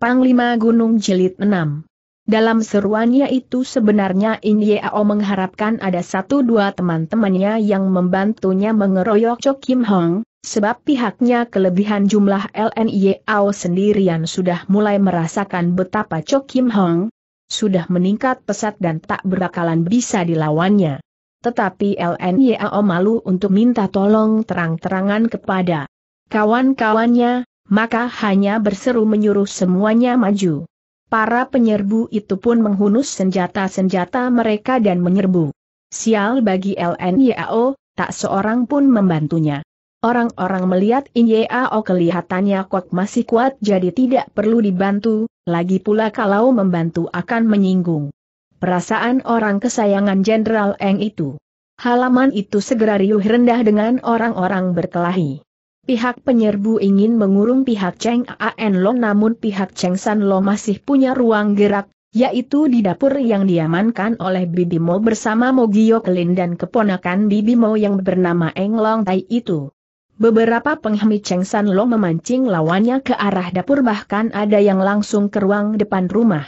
Panglima Gunung Jelit 6. Dalam seruannya itu sebenarnya Inyao mengharapkan ada satu dua teman-temannya yang membantunya mengeroyok Cho Kim Hong, sebab pihaknya kelebihan jumlah LNYAO sendirian sudah mulai merasakan betapa Cho Kim Hong sudah meningkat pesat dan tak berakalan bisa dilawannya. Tetapi LNYAO malu untuk minta tolong terang-terangan kepada kawan-kawannya, maka hanya berseru menyuruh semuanya maju. Para penyerbu itu pun menghunus senjata-senjata mereka dan menyerbu. Sial bagi LNYAO, tak seorang pun membantunya. Orang-orang melihat Inyao kelihatannya kok masih kuat jadi tidak perlu dibantu, lagi pula kalau membantu akan menyinggung. Perasaan orang kesayangan Jenderal Eng itu. Halaman itu segera riuh rendah dengan orang-orang berkelahi. Pihak penyerbu ingin mengurung pihak Cheng An Long namun pihak Cheng San Long masih punya ruang gerak, yaitu di dapur yang diamankan oleh Bibi Mo bersama Mo Mogio Kelin dan keponakan Bibi Mo yang bernama Eng Long Tai itu. Beberapa penghemi Cheng San Long memancing lawannya ke arah dapur bahkan ada yang langsung ke ruang depan rumah.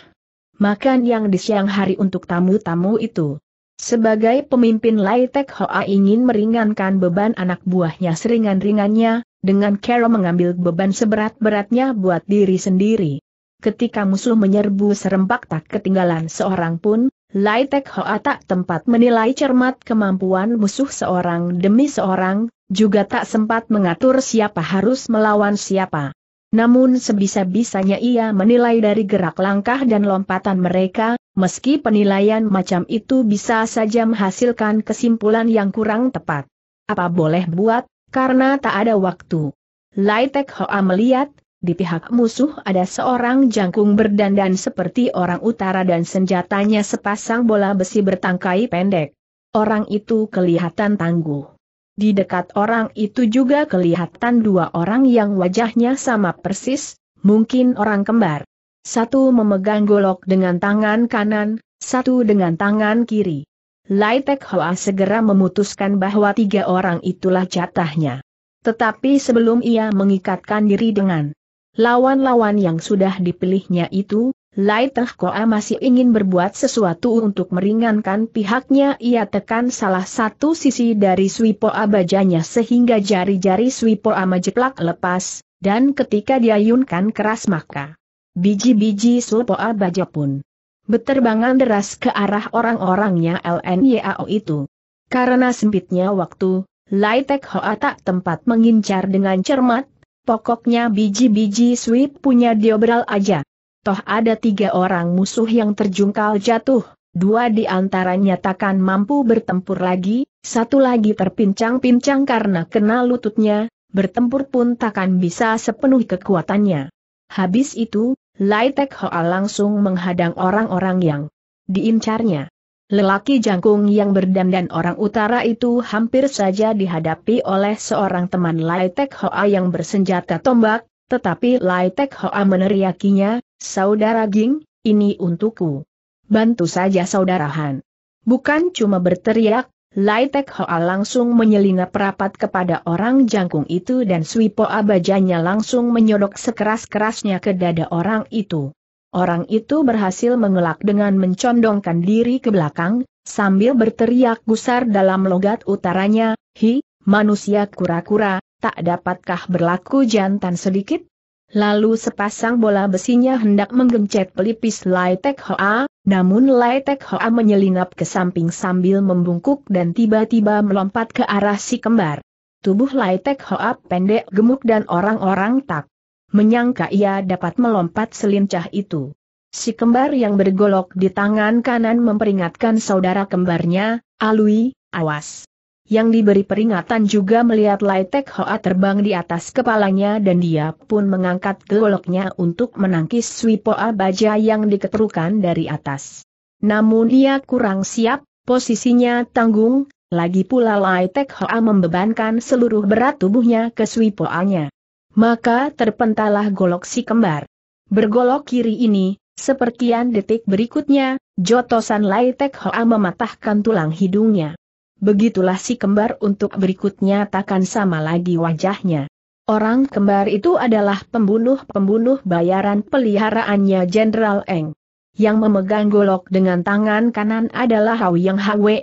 Makan yang di siang hari untuk tamu-tamu itu. Sebagai pemimpin Lai Tek Hoa ingin meringankan beban anak buahnya seringan-ringannya, dengan Carol mengambil beban seberat-beratnya buat diri sendiri. Ketika musuh menyerbu serempak tak ketinggalan seorang pun, Lai Tek Hoa tak tempat menilai cermat kemampuan musuh seorang demi seorang, juga tak sempat mengatur siapa harus melawan siapa. Namun sebisa-bisanya ia menilai dari gerak langkah dan lompatan mereka, meski penilaian macam itu bisa saja menghasilkan kesimpulan yang kurang tepat. Apa boleh buat, karena tak ada waktu. Tek Hoa melihat, di pihak musuh ada seorang jangkung berdandan seperti orang utara dan senjatanya sepasang bola besi bertangkai pendek. Orang itu kelihatan tangguh. Di dekat orang itu juga kelihatan dua orang yang wajahnya sama persis, mungkin orang kembar. Satu memegang golok dengan tangan kanan, satu dengan tangan kiri. Lai Tek Hoa segera memutuskan bahwa tiga orang itulah jatahnya. Tetapi sebelum ia mengikatkan diri dengan lawan-lawan yang sudah dipilihnya itu, Lai Teh Koa masih ingin berbuat sesuatu untuk meringankan pihaknya ia tekan salah satu sisi dari Swipo abajanya sehingga jari-jari Swipo amajeplak lepas, dan ketika diayunkan keras maka biji-biji Swipo abaja pun beterbangan deras ke arah orang-orangnya LNYAO itu. Karena sempitnya waktu, Lai Teh Koa tak tempat mengincar dengan cermat, pokoknya biji-biji Swip punya diobral aja toh ada tiga orang musuh yang terjungkal jatuh, dua di antaranya takkan mampu bertempur lagi, satu lagi terpincang-pincang karena kena lututnya, bertempur pun takkan bisa sepenuh kekuatannya. Habis itu, Lai Tek Hoa langsung menghadang orang-orang yang diincarnya. Lelaki jangkung yang berdandan orang utara itu hampir saja dihadapi oleh seorang teman Lai Tek Hoa yang bersenjata tombak, tetapi Lai Tek Hoa meneriakinya, Saudara Ging, ini untukku. Bantu saja saudara Han. Bukan cuma berteriak, Tek Hoa langsung menyelinap perapat kepada orang jangkung itu dan Swipo abajanya langsung menyodok sekeras-kerasnya ke dada orang itu. Orang itu berhasil mengelak dengan mencondongkan diri ke belakang, sambil berteriak gusar dalam logat utaranya, Hi, manusia kura-kura, tak dapatkah berlaku jantan sedikit? Lalu sepasang bola besinya hendak menggencet pelipis Lai Tek Hoa, namun Lai Tek Hoa menyelinap ke samping sambil membungkuk dan tiba-tiba melompat ke arah si kembar. Tubuh Lai Tek Hoa pendek gemuk dan orang-orang tak menyangka ia dapat melompat selincah itu. Si kembar yang bergolok di tangan kanan memperingatkan saudara kembarnya, Alui, awas yang diberi peringatan juga melihat Lai Tek Hoa terbang di atas kepalanya dan dia pun mengangkat goloknya untuk menangkis Poa baja yang diketerukan dari atas. Namun ia kurang siap, posisinya tanggung, lagi pula Lai Tek Hoa membebankan seluruh berat tubuhnya ke Poanya. Maka terpentalah golok si kembar. Bergolok kiri ini, sepertian detik berikutnya, jotosan Lai Tek Hoa mematahkan tulang hidungnya. Begitulah si kembar untuk berikutnya takkan sama lagi wajahnya. Orang kembar itu adalah pembunuh-pembunuh bayaran peliharaannya Jenderal Eng. Yang memegang golok dengan tangan kanan adalah Hau Yang Hwe,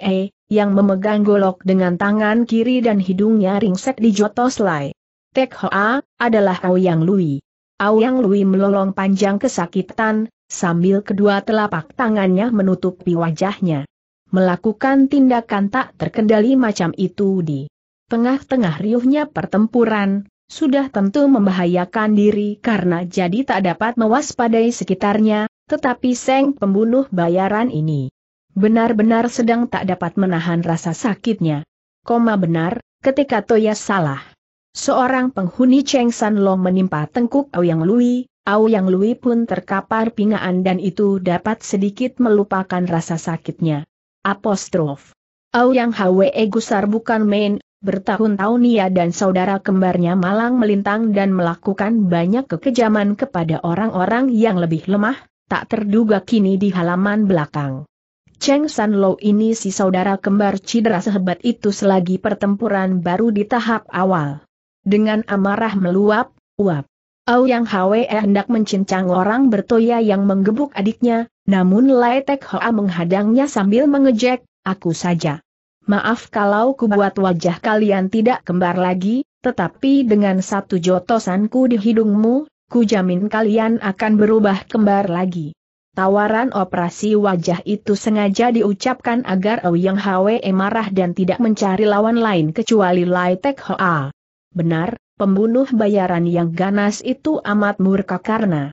yang memegang golok dengan tangan kiri dan hidungnya ringsek di Jotos Lai. Tek Hoa adalah Hau Yang Lui. Hau Yang Lui melolong panjang kesakitan, sambil kedua telapak tangannya menutupi wajahnya melakukan tindakan tak terkendali macam itu di tengah-tengah riuhnya pertempuran, sudah tentu membahayakan diri karena jadi tak dapat mewaspadai sekitarnya, tetapi Seng pembunuh bayaran ini benar-benar sedang tak dapat menahan rasa sakitnya. Koma benar, ketika Toya salah. Seorang penghuni Cheng San Long menimpa tengkuk Aoyang Lui, Aoyang Lui pun terkapar pingaan dan itu dapat sedikit melupakan rasa sakitnya. Apostrof. Au yang Hwe gusar bukan main, bertahun-tahun ia dan saudara kembarnya malang melintang dan melakukan banyak kekejaman kepada orang-orang yang lebih lemah, tak terduga kini di halaman belakang. Cheng San Lo ini si saudara kembar cedera sehebat itu selagi pertempuran baru di tahap awal. Dengan amarah meluap, uap. Au Yang Hwe hendak mencincang orang bertoya yang menggebuk adiknya, namun Lai Tek Hoa menghadangnya sambil mengejek, aku saja. Maaf kalau kubuat wajah kalian tidak kembar lagi, tetapi dengan satu jotosanku di hidungmu, ku jamin kalian akan berubah kembar lagi. Tawaran operasi wajah itu sengaja diucapkan agar Ouyang Hwe marah dan tidak mencari lawan lain kecuali Lai Tek Hoa. Benar, pembunuh bayaran yang ganas itu amat murka karena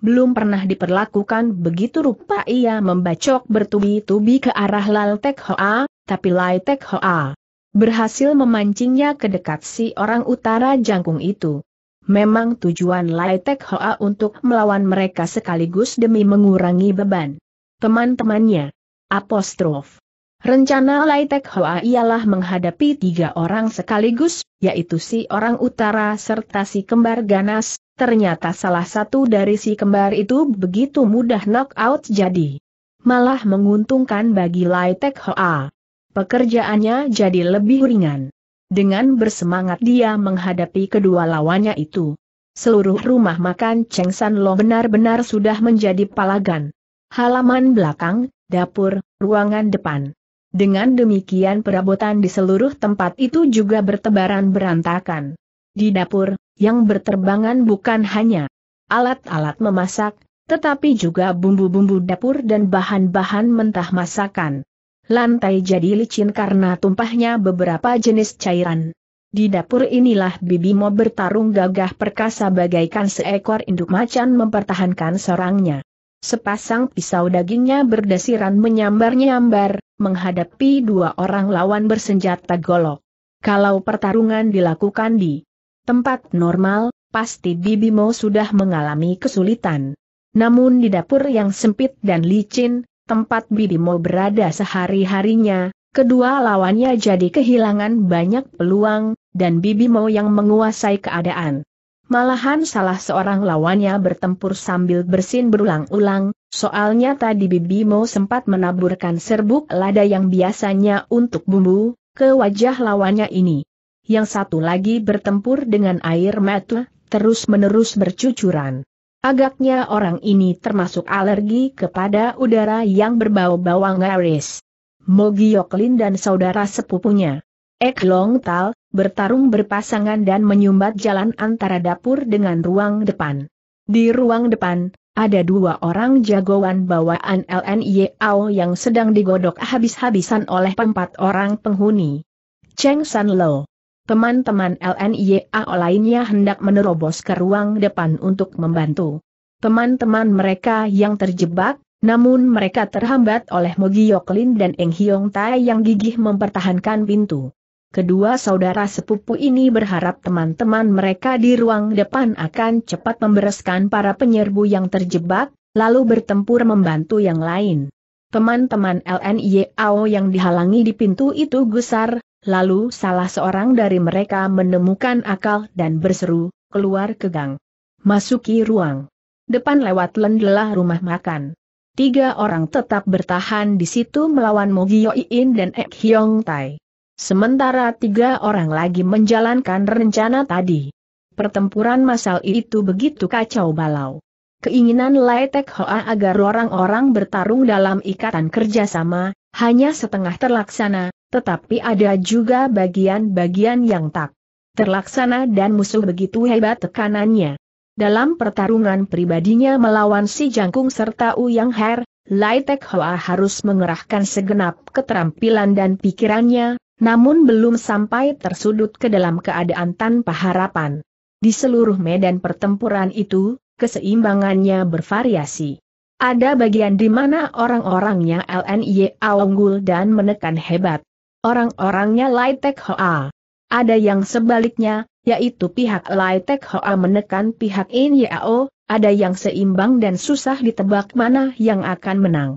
belum pernah diperlakukan begitu rupa ia membacok bertubi-tubi ke arah Lal Tek Hoa, tapi Lai Tek Hoa berhasil memancingnya ke dekat si orang utara jangkung itu. Memang tujuan Lai Tek Hoa untuk melawan mereka sekaligus demi mengurangi beban teman-temannya. Apostrof. Rencana Lai Tek Hoa ialah menghadapi tiga orang sekaligus, yaitu si orang utara serta si kembar ganas, ternyata salah satu dari si kembar itu begitu mudah knock out, jadi. Malah menguntungkan bagi Lai Tek Hoa. Pekerjaannya jadi lebih ringan. Dengan bersemangat dia menghadapi kedua lawannya itu. Seluruh rumah makan Cheng San Lo benar-benar sudah menjadi palagan. Halaman belakang, dapur, ruangan depan. Dengan demikian perabotan di seluruh tempat itu juga bertebaran berantakan. Di dapur, yang berterbangan bukan hanya alat-alat memasak, tetapi juga bumbu-bumbu dapur dan bahan-bahan mentah masakan. Lantai jadi licin karena tumpahnya beberapa jenis cairan. Di dapur inilah Bibi Mo bertarung gagah perkasa bagaikan seekor induk macan mempertahankan serangnya. Sepasang pisau dagingnya berdesiran menyambar-nyambar, menghadapi dua orang lawan bersenjata golok. Kalau pertarungan dilakukan di tempat normal, pasti Bibimo sudah mengalami kesulitan. Namun di dapur yang sempit dan licin, tempat Bibimo berada sehari-harinya, kedua lawannya jadi kehilangan banyak peluang, dan Bibimo yang menguasai keadaan. Malahan salah seorang lawannya bertempur sambil bersin berulang-ulang, soalnya tadi Bibimo sempat menaburkan serbuk lada yang biasanya untuk bumbu, ke wajah lawannya ini yang satu lagi bertempur dengan air mata, terus-menerus bercucuran. Agaknya orang ini termasuk alergi kepada udara yang berbau bawang aris. Mogioklin dan saudara sepupunya. Ek Long Tal, bertarung berpasangan dan menyumbat jalan antara dapur dengan ruang depan. Di ruang depan, ada dua orang jagoan bawaan LNYAO yang sedang digodok habis-habisan oleh empat orang penghuni. Cheng San Lo, Teman-teman LNIA lainnya hendak menerobos ke ruang depan untuk membantu. Teman-teman mereka yang terjebak, namun mereka terhambat oleh Mogiok Lin dan Eng Hiong Tai yang gigih mempertahankan pintu. Kedua saudara sepupu ini berharap teman-teman mereka di ruang depan akan cepat membereskan para penyerbu yang terjebak, lalu bertempur membantu yang lain. Teman-teman LNIAO yang dihalangi di pintu itu gusar, Lalu salah seorang dari mereka menemukan akal dan berseru, keluar ke gang. Masuki ruang. Depan lewat lendelah rumah makan. Tiga orang tetap bertahan di situ melawan Mogio Iin dan Ek Hyong Tai. Sementara tiga orang lagi menjalankan rencana tadi. Pertempuran masal itu begitu kacau balau. Keinginan Lai Tek Hoa agar orang-orang bertarung dalam ikatan kerjasama, hanya setengah terlaksana, tetapi ada juga bagian-bagian yang tak terlaksana dan musuh begitu hebat tekanannya. Dalam pertarungan pribadinya melawan si Jangkung serta Uyang Her, Lai Tek Hoa harus mengerahkan segenap keterampilan dan pikirannya, namun belum sampai tersudut ke dalam keadaan tanpa harapan. Di seluruh medan pertempuran itu, keseimbangannya bervariasi. Ada bagian di mana orang-orangnya LNY unggul dan menekan hebat. Orang-orangnya Laitek Hoa. Ada yang sebaliknya, yaitu pihak Laitek Hoa menekan pihak In ada yang seimbang dan susah ditebak mana yang akan menang.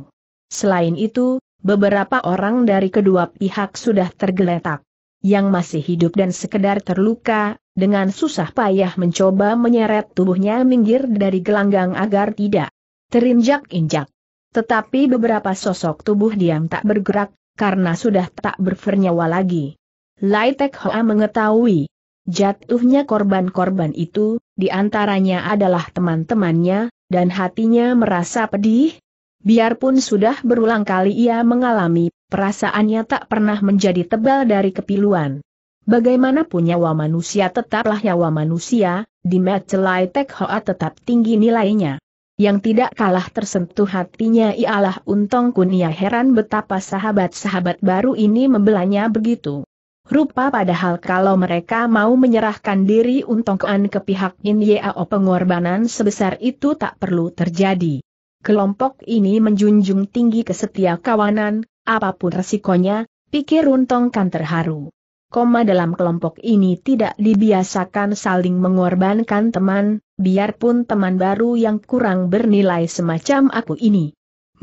Selain itu, beberapa orang dari kedua pihak sudah tergeletak. Yang masih hidup dan sekedar terluka, dengan susah payah mencoba menyeret tubuhnya minggir dari gelanggang agar tidak terinjak-injak. Tetapi beberapa sosok tubuh diam tak bergerak, karena sudah tak bernyawa lagi. Lai Tek Hoa mengetahui, jatuhnya korban-korban itu, diantaranya adalah teman-temannya, dan hatinya merasa pedih. Biarpun sudah berulang kali ia mengalami, perasaannya tak pernah menjadi tebal dari kepiluan. Bagaimanapun nyawa manusia tetaplah nyawa manusia, di Lai Tek Hoa tetap tinggi nilainya. Yang tidak kalah tersentuh hatinya ialah Untung Kunia heran betapa sahabat-sahabat baru ini membelanya begitu. Rupa padahal kalau mereka mau menyerahkan diri Untung Kuan ke pihak Yeo pengorbanan sebesar itu tak perlu terjadi. Kelompok ini menjunjung tinggi kesetia kawanan, apapun resikonya, pikir Untung Kan terharu. Koma dalam kelompok ini tidak dibiasakan saling mengorbankan teman, biarpun teman baru yang kurang bernilai semacam aku ini.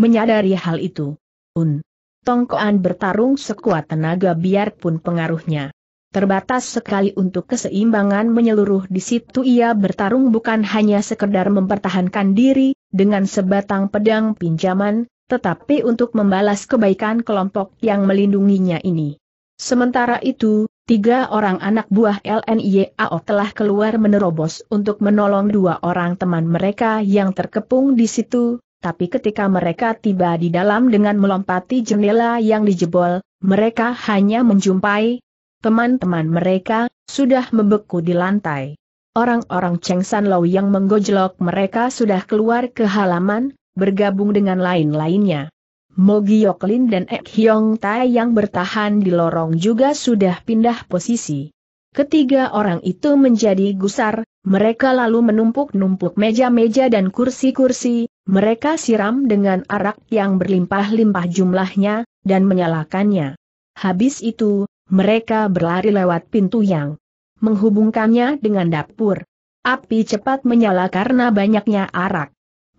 Menyadari hal itu, Un Tongkoan bertarung sekuat tenaga biarpun pengaruhnya. Terbatas sekali untuk keseimbangan menyeluruh di situ ia bertarung bukan hanya sekedar mempertahankan diri, dengan sebatang pedang pinjaman, tetapi untuk membalas kebaikan kelompok yang melindunginya ini. Sementara itu, Tiga orang anak buah LNIAO telah keluar menerobos untuk menolong dua orang teman mereka yang terkepung di situ, tapi ketika mereka tiba di dalam dengan melompati jendela yang dijebol, mereka hanya menjumpai teman-teman mereka sudah membeku di lantai. Orang-orang Cheng San Lau yang menggojlok mereka sudah keluar ke halaman, bergabung dengan lain-lainnya. Mogiok Lin dan Ek Hyong Tai yang bertahan di lorong juga sudah pindah posisi. Ketiga orang itu menjadi gusar, mereka lalu menumpuk-numpuk meja-meja dan kursi-kursi, mereka siram dengan arak yang berlimpah-limpah jumlahnya, dan menyalakannya. Habis itu, mereka berlari lewat pintu yang menghubungkannya dengan dapur. Api cepat menyala karena banyaknya arak.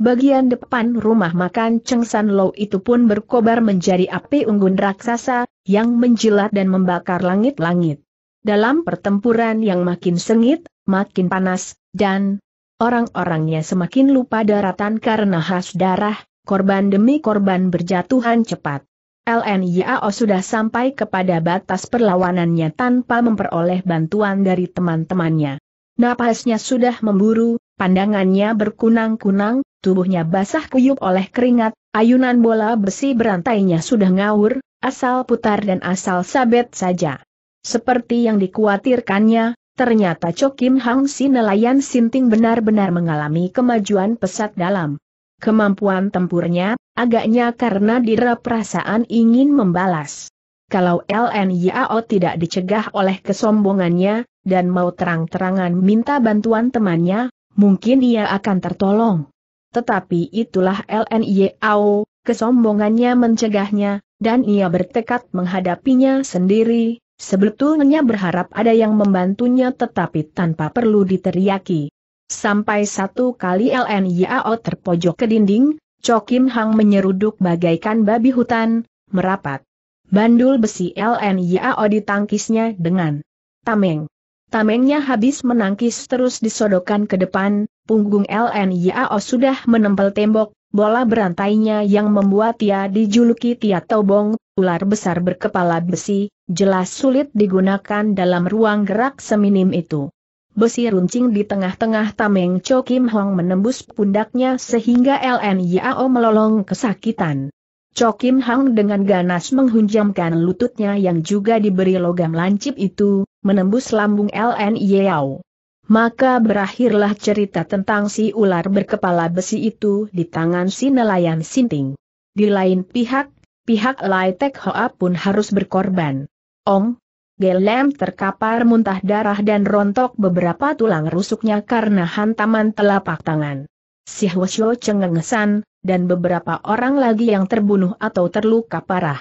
Bagian depan rumah makan Cheng San Lo itu pun berkobar menjadi api unggun raksasa, yang menjilat dan membakar langit-langit. Dalam pertempuran yang makin sengit, makin panas, dan orang-orangnya semakin lupa daratan karena khas darah, korban demi korban berjatuhan cepat. LNYAO sudah sampai kepada batas perlawanannya tanpa memperoleh bantuan dari teman-temannya. Napasnya sudah memburu, pandangannya berkunang-kunang, tubuhnya basah kuyup oleh keringat, ayunan bola besi berantainya sudah ngawur, asal putar dan asal sabet saja. Seperti yang dikhawatirkannya, ternyata Cho Kim Hang si nelayan Sinting benar-benar mengalami kemajuan pesat dalam kemampuan tempurnya, agaknya karena dira perasaan ingin membalas. Kalau LNYAO tidak dicegah oleh kesombongannya, dan mau terang-terangan minta bantuan temannya, mungkin ia akan tertolong. Tetapi itulah LNYAO, kesombongannya mencegahnya, dan ia bertekad menghadapinya sendiri, sebetulnya berharap ada yang membantunya tetapi tanpa perlu diteriaki. Sampai satu kali LNYAO terpojok ke dinding, Chokim Hang menyeruduk bagaikan babi hutan, merapat. Bandul besi LNYAO ditangkisnya dengan tameng. Tamengnya habis menangkis terus disodokan ke depan, punggung LNYAO sudah menempel tembok, bola berantainya yang membuat ia dijuluki Tia Tobong, ular besar berkepala besi, jelas sulit digunakan dalam ruang gerak seminim itu. Besi runcing di tengah-tengah Tameng Cho Kim Hong menembus pundaknya sehingga L.N.I.A.O melolong kesakitan. Cho Kim Hong dengan ganas menghunjamkan lututnya yang juga diberi logam lancip itu, menembus lambung LN Yao. Maka berakhirlah cerita tentang si ular berkepala besi itu di tangan si nelayan Sinting. Di lain pihak, pihak Lai Tek Hoa pun harus berkorban. Ong, Gelem terkapar muntah darah dan rontok beberapa tulang rusuknya karena hantaman telapak tangan. Si Hwasyo cengengesan, dan beberapa orang lagi yang terbunuh atau terluka parah.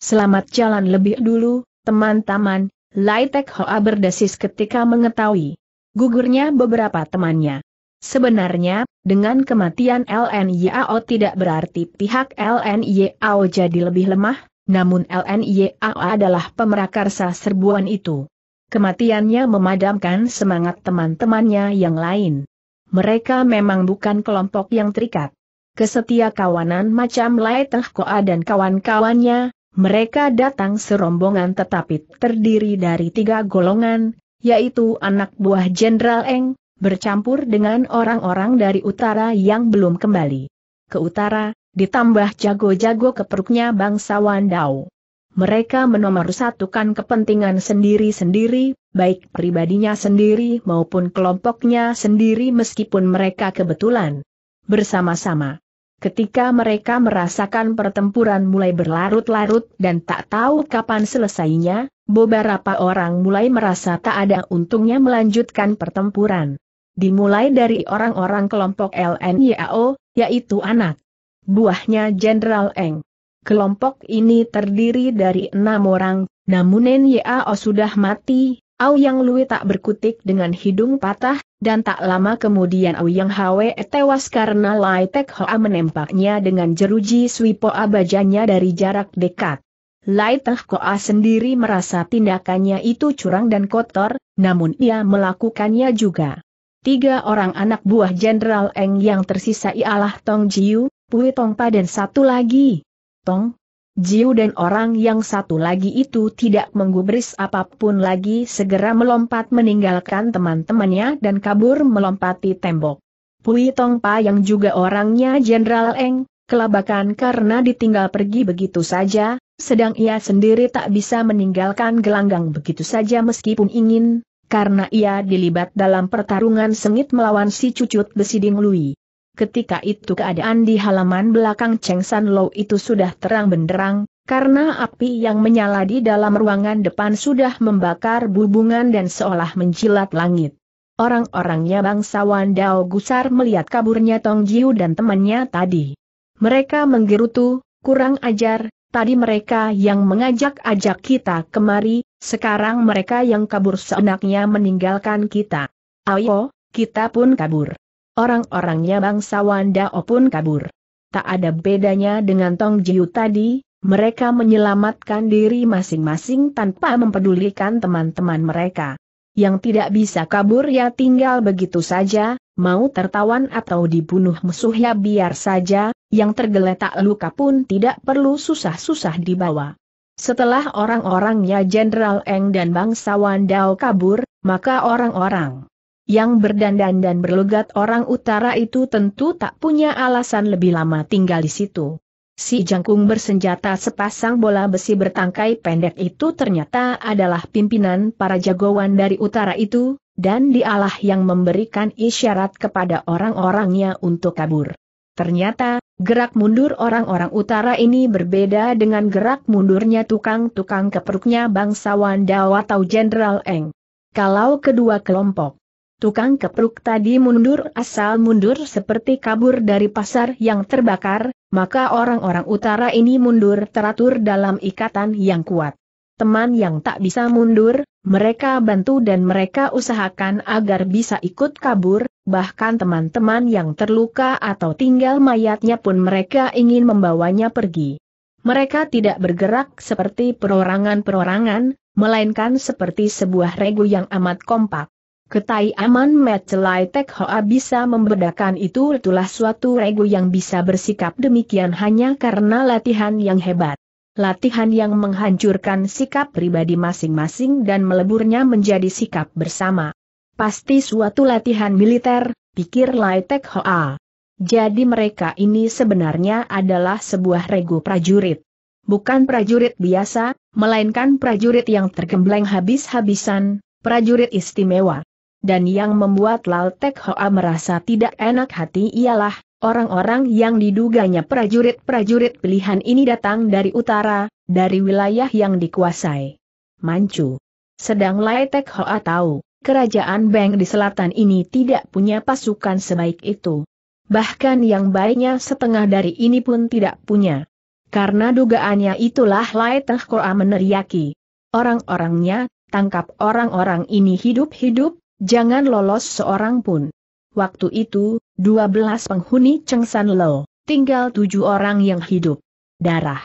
Selamat jalan lebih dulu, teman-teman, Lai Tek Hoa berdesis ketika mengetahui gugurnya beberapa temannya. Sebenarnya, dengan kematian LN Yao tidak berarti pihak LN Yao jadi lebih lemah, namun LN Yao adalah pemerakarsa serbuan itu. Kematiannya memadamkan semangat teman-temannya yang lain. Mereka memang bukan kelompok yang terikat. Kesetia kawanan macam Lai Teh Koa dan kawan-kawannya, mereka datang serombongan tetapi terdiri dari tiga golongan, yaitu anak buah Jenderal Eng, bercampur dengan orang-orang dari utara yang belum kembali. Ke utara, ditambah jago-jago keperuknya bangsawan Dao. Mereka menomorsatukan kepentingan sendiri-sendiri, baik pribadinya sendiri maupun kelompoknya sendiri meskipun mereka kebetulan bersama-sama Ketika mereka merasakan pertempuran mulai berlarut-larut dan tak tahu kapan selesainya, beberapa orang mulai merasa tak ada untungnya melanjutkan pertempuran. Dimulai dari orang-orang kelompok LNYAO, yaitu anak buahnya Jenderal Eng. Kelompok ini terdiri dari enam orang, namun NYAO sudah mati, Auyang Lui tak berkutik dengan hidung patah, dan tak lama kemudian Auyang Hwe tewas karena Lai Tek Hoa menembaknya dengan jeruji Swipo abajanya dari jarak dekat. Lai Tek Hoa sendiri merasa tindakannya itu curang dan kotor, namun ia melakukannya juga. Tiga orang anak buah Jenderal Eng yang tersisa ialah Tong Jiu, Pui Tongpa dan satu lagi. Tong, Jiu dan orang yang satu lagi itu tidak menggubris apapun lagi segera melompat meninggalkan teman-temannya dan kabur melompati tembok. Pui Tongpa yang juga orangnya Jenderal Eng, kelabakan karena ditinggal pergi begitu saja, sedang ia sendiri tak bisa meninggalkan gelanggang begitu saja meskipun ingin, karena ia dilibat dalam pertarungan sengit melawan si cucut Besiding Lui. Ketika itu keadaan di halaman belakang Cheng San Lo itu sudah terang benderang, karena api yang menyala di dalam ruangan depan sudah membakar bubungan dan seolah menjilat langit. Orang-orangnya bangsawan Dao Gusar melihat kaburnya Tong Jiu dan temannya tadi. Mereka menggerutu, kurang ajar, tadi mereka yang mengajak-ajak kita kemari, sekarang mereka yang kabur seenaknya meninggalkan kita. Ayo, kita pun kabur orang-orangnya Bangsawan Dao pun kabur. Tak ada bedanya dengan Tong Jiu tadi, mereka menyelamatkan diri masing-masing tanpa mempedulikan teman-teman mereka. Yang tidak bisa kabur ya tinggal begitu saja, mau tertawan atau dibunuh musuh ya biar saja, yang tergeletak luka pun tidak perlu susah-susah dibawa. Setelah orang-orangnya Jenderal Eng dan bangsawan Dao kabur, maka orang-orang yang berdandan dan berlegat orang utara itu tentu tak punya alasan lebih lama tinggal di situ. Si jangkung bersenjata sepasang bola besi bertangkai pendek itu ternyata adalah pimpinan para jagoan dari utara itu, dan dialah yang memberikan isyarat kepada orang-orangnya untuk kabur. Ternyata, gerak mundur orang-orang utara ini berbeda dengan gerak mundurnya tukang-tukang keperuknya bangsawan Dawatau Jenderal Eng. Kalau kedua kelompok Tukang kepruk tadi mundur asal mundur seperti kabur dari pasar yang terbakar, maka orang-orang utara ini mundur teratur dalam ikatan yang kuat. Teman yang tak bisa mundur, mereka bantu dan mereka usahakan agar bisa ikut kabur, bahkan teman-teman yang terluka atau tinggal mayatnya pun mereka ingin membawanya pergi. Mereka tidak bergerak seperti perorangan-perorangan, melainkan seperti sebuah regu yang amat kompak. Ketai aman metelai Tek Hoa bisa membedakan itu itulah suatu regu yang bisa bersikap demikian hanya karena latihan yang hebat. Latihan yang menghancurkan sikap pribadi masing-masing dan meleburnya menjadi sikap bersama. Pasti suatu latihan militer, pikir Lai Tek Hoa. Jadi mereka ini sebenarnya adalah sebuah regu prajurit. Bukan prajurit biasa, melainkan prajurit yang tergembleng habis-habisan, prajurit istimewa. Dan yang membuat Tek Hoa merasa tidak enak hati ialah, orang-orang yang diduganya prajurit-prajurit pilihan ini datang dari utara, dari wilayah yang dikuasai. Mancu. Sedang Lai Tek Hoa tahu, kerajaan Beng di selatan ini tidak punya pasukan sebaik itu. Bahkan yang baiknya setengah dari ini pun tidak punya. Karena dugaannya itulah Lai Tek Hoa meneriaki. Orang-orangnya, tangkap orang-orang ini hidup-hidup, Jangan lolos seorang pun. Waktu itu, 12 penghuni San Lo, tinggal tujuh orang yang hidup. Darah.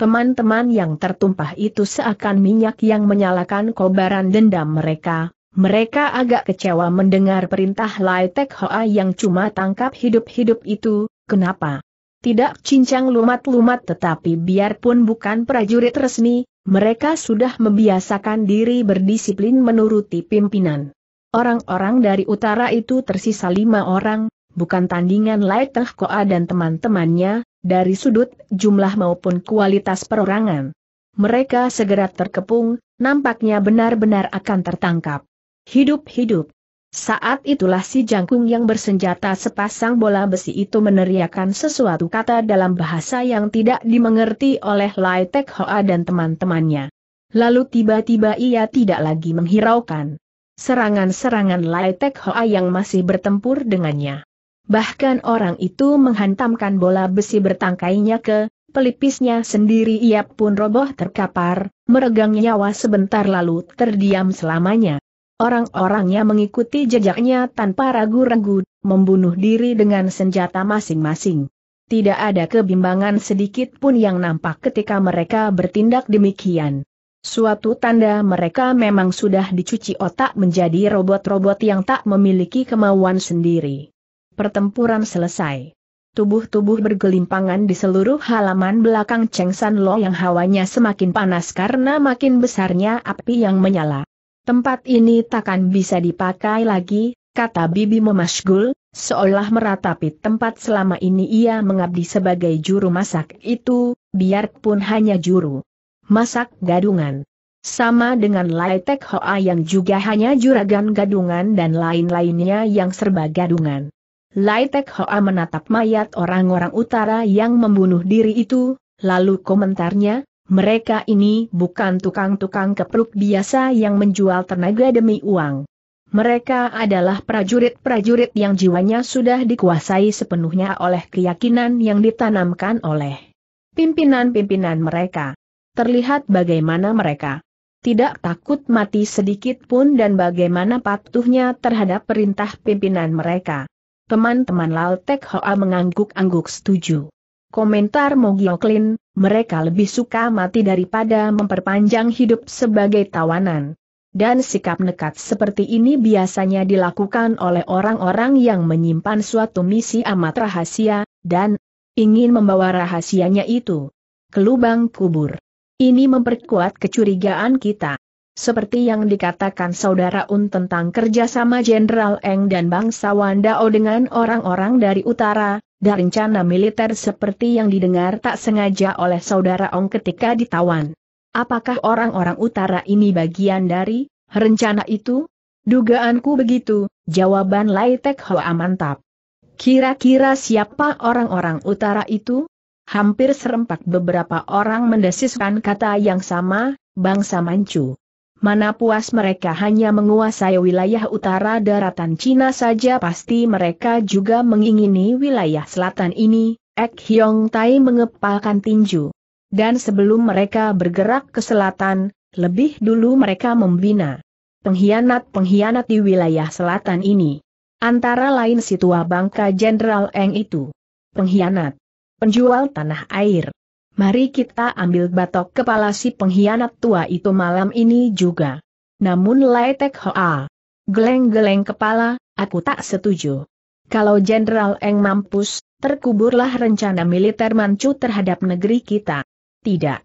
Teman-teman yang tertumpah itu seakan minyak yang menyalakan kobaran dendam mereka. Mereka agak kecewa mendengar perintah Lai Tek Hoa yang cuma tangkap hidup-hidup itu, kenapa? Tidak cincang lumat-lumat tetapi biarpun bukan prajurit resmi, mereka sudah membiasakan diri berdisiplin menuruti pimpinan. Orang-orang dari utara itu tersisa lima orang, bukan tandingan Laiteh Koa dan teman-temannya, dari sudut jumlah maupun kualitas perorangan. Mereka segera terkepung, nampaknya benar-benar akan tertangkap. Hidup-hidup. Saat itulah si jangkung yang bersenjata sepasang bola besi itu meneriakan sesuatu kata dalam bahasa yang tidak dimengerti oleh Lai Tek Hoa dan teman-temannya. Lalu tiba-tiba ia tidak lagi menghiraukan serangan-serangan Lai Tek Hoa yang masih bertempur dengannya. Bahkan orang itu menghantamkan bola besi bertangkainya ke pelipisnya sendiri ia pun roboh terkapar, meregang nyawa sebentar lalu terdiam selamanya. Orang-orangnya mengikuti jejaknya tanpa ragu-ragu, membunuh diri dengan senjata masing-masing. Tidak ada kebimbangan sedikit pun yang nampak ketika mereka bertindak demikian. Suatu tanda mereka memang sudah dicuci otak menjadi robot-robot yang tak memiliki kemauan sendiri. Pertempuran selesai. Tubuh-tubuh bergelimpangan di seluruh halaman belakang Cheng San Lo yang hawanya semakin panas karena makin besarnya api yang menyala. Tempat ini takkan bisa dipakai lagi, kata Bibi Memasgul, seolah meratapi tempat selama ini ia mengabdi sebagai juru masak itu, biarpun hanya juru masak gadungan. Sama dengan Tek Hoa yang juga hanya juragan gadungan dan lain-lainnya yang serba gadungan. Tek Hoa menatap mayat orang-orang utara yang membunuh diri itu, lalu komentarnya, mereka ini bukan tukang-tukang kepruk biasa yang menjual tenaga demi uang. Mereka adalah prajurit-prajurit yang jiwanya sudah dikuasai sepenuhnya oleh keyakinan yang ditanamkan oleh pimpinan-pimpinan mereka terlihat bagaimana mereka tidak takut mati sedikit pun dan bagaimana patuhnya terhadap perintah pimpinan mereka. Teman-teman Laltek Hoa mengangguk-angguk setuju. Komentar Mogioklin, mereka lebih suka mati daripada memperpanjang hidup sebagai tawanan. Dan sikap nekat seperti ini biasanya dilakukan oleh orang-orang yang menyimpan suatu misi amat rahasia, dan ingin membawa rahasianya itu ke lubang kubur. Ini memperkuat kecurigaan kita. Seperti yang dikatakan saudara Un tentang kerjasama Jenderal Eng dan bangsa Wandao dengan orang-orang dari utara, dan rencana militer seperti yang didengar tak sengaja oleh saudara Ong ketika ditawan. Apakah orang-orang utara ini bagian dari rencana itu? Dugaanku begitu, jawaban Lai Tek Hoa mantap. Kira-kira siapa orang-orang utara itu? Hampir serempak beberapa orang mendesiskan kata yang sama, bangsa Manchu. Mana puas mereka hanya menguasai wilayah utara daratan Cina saja pasti mereka juga mengingini wilayah selatan ini, Ek Hyong Tai mengepalkan tinju. Dan sebelum mereka bergerak ke selatan, lebih dulu mereka membina pengkhianat-pengkhianat di wilayah selatan ini. Antara lain si tua bangka Jenderal Eng itu. Pengkhianat penjual tanah air. Mari kita ambil batok kepala si pengkhianat tua itu malam ini juga. Namun Laitek Hoa. Geleng-geleng kepala, aku tak setuju. Kalau Jenderal Eng mampus, terkuburlah rencana militer Manchu terhadap negeri kita. Tidak.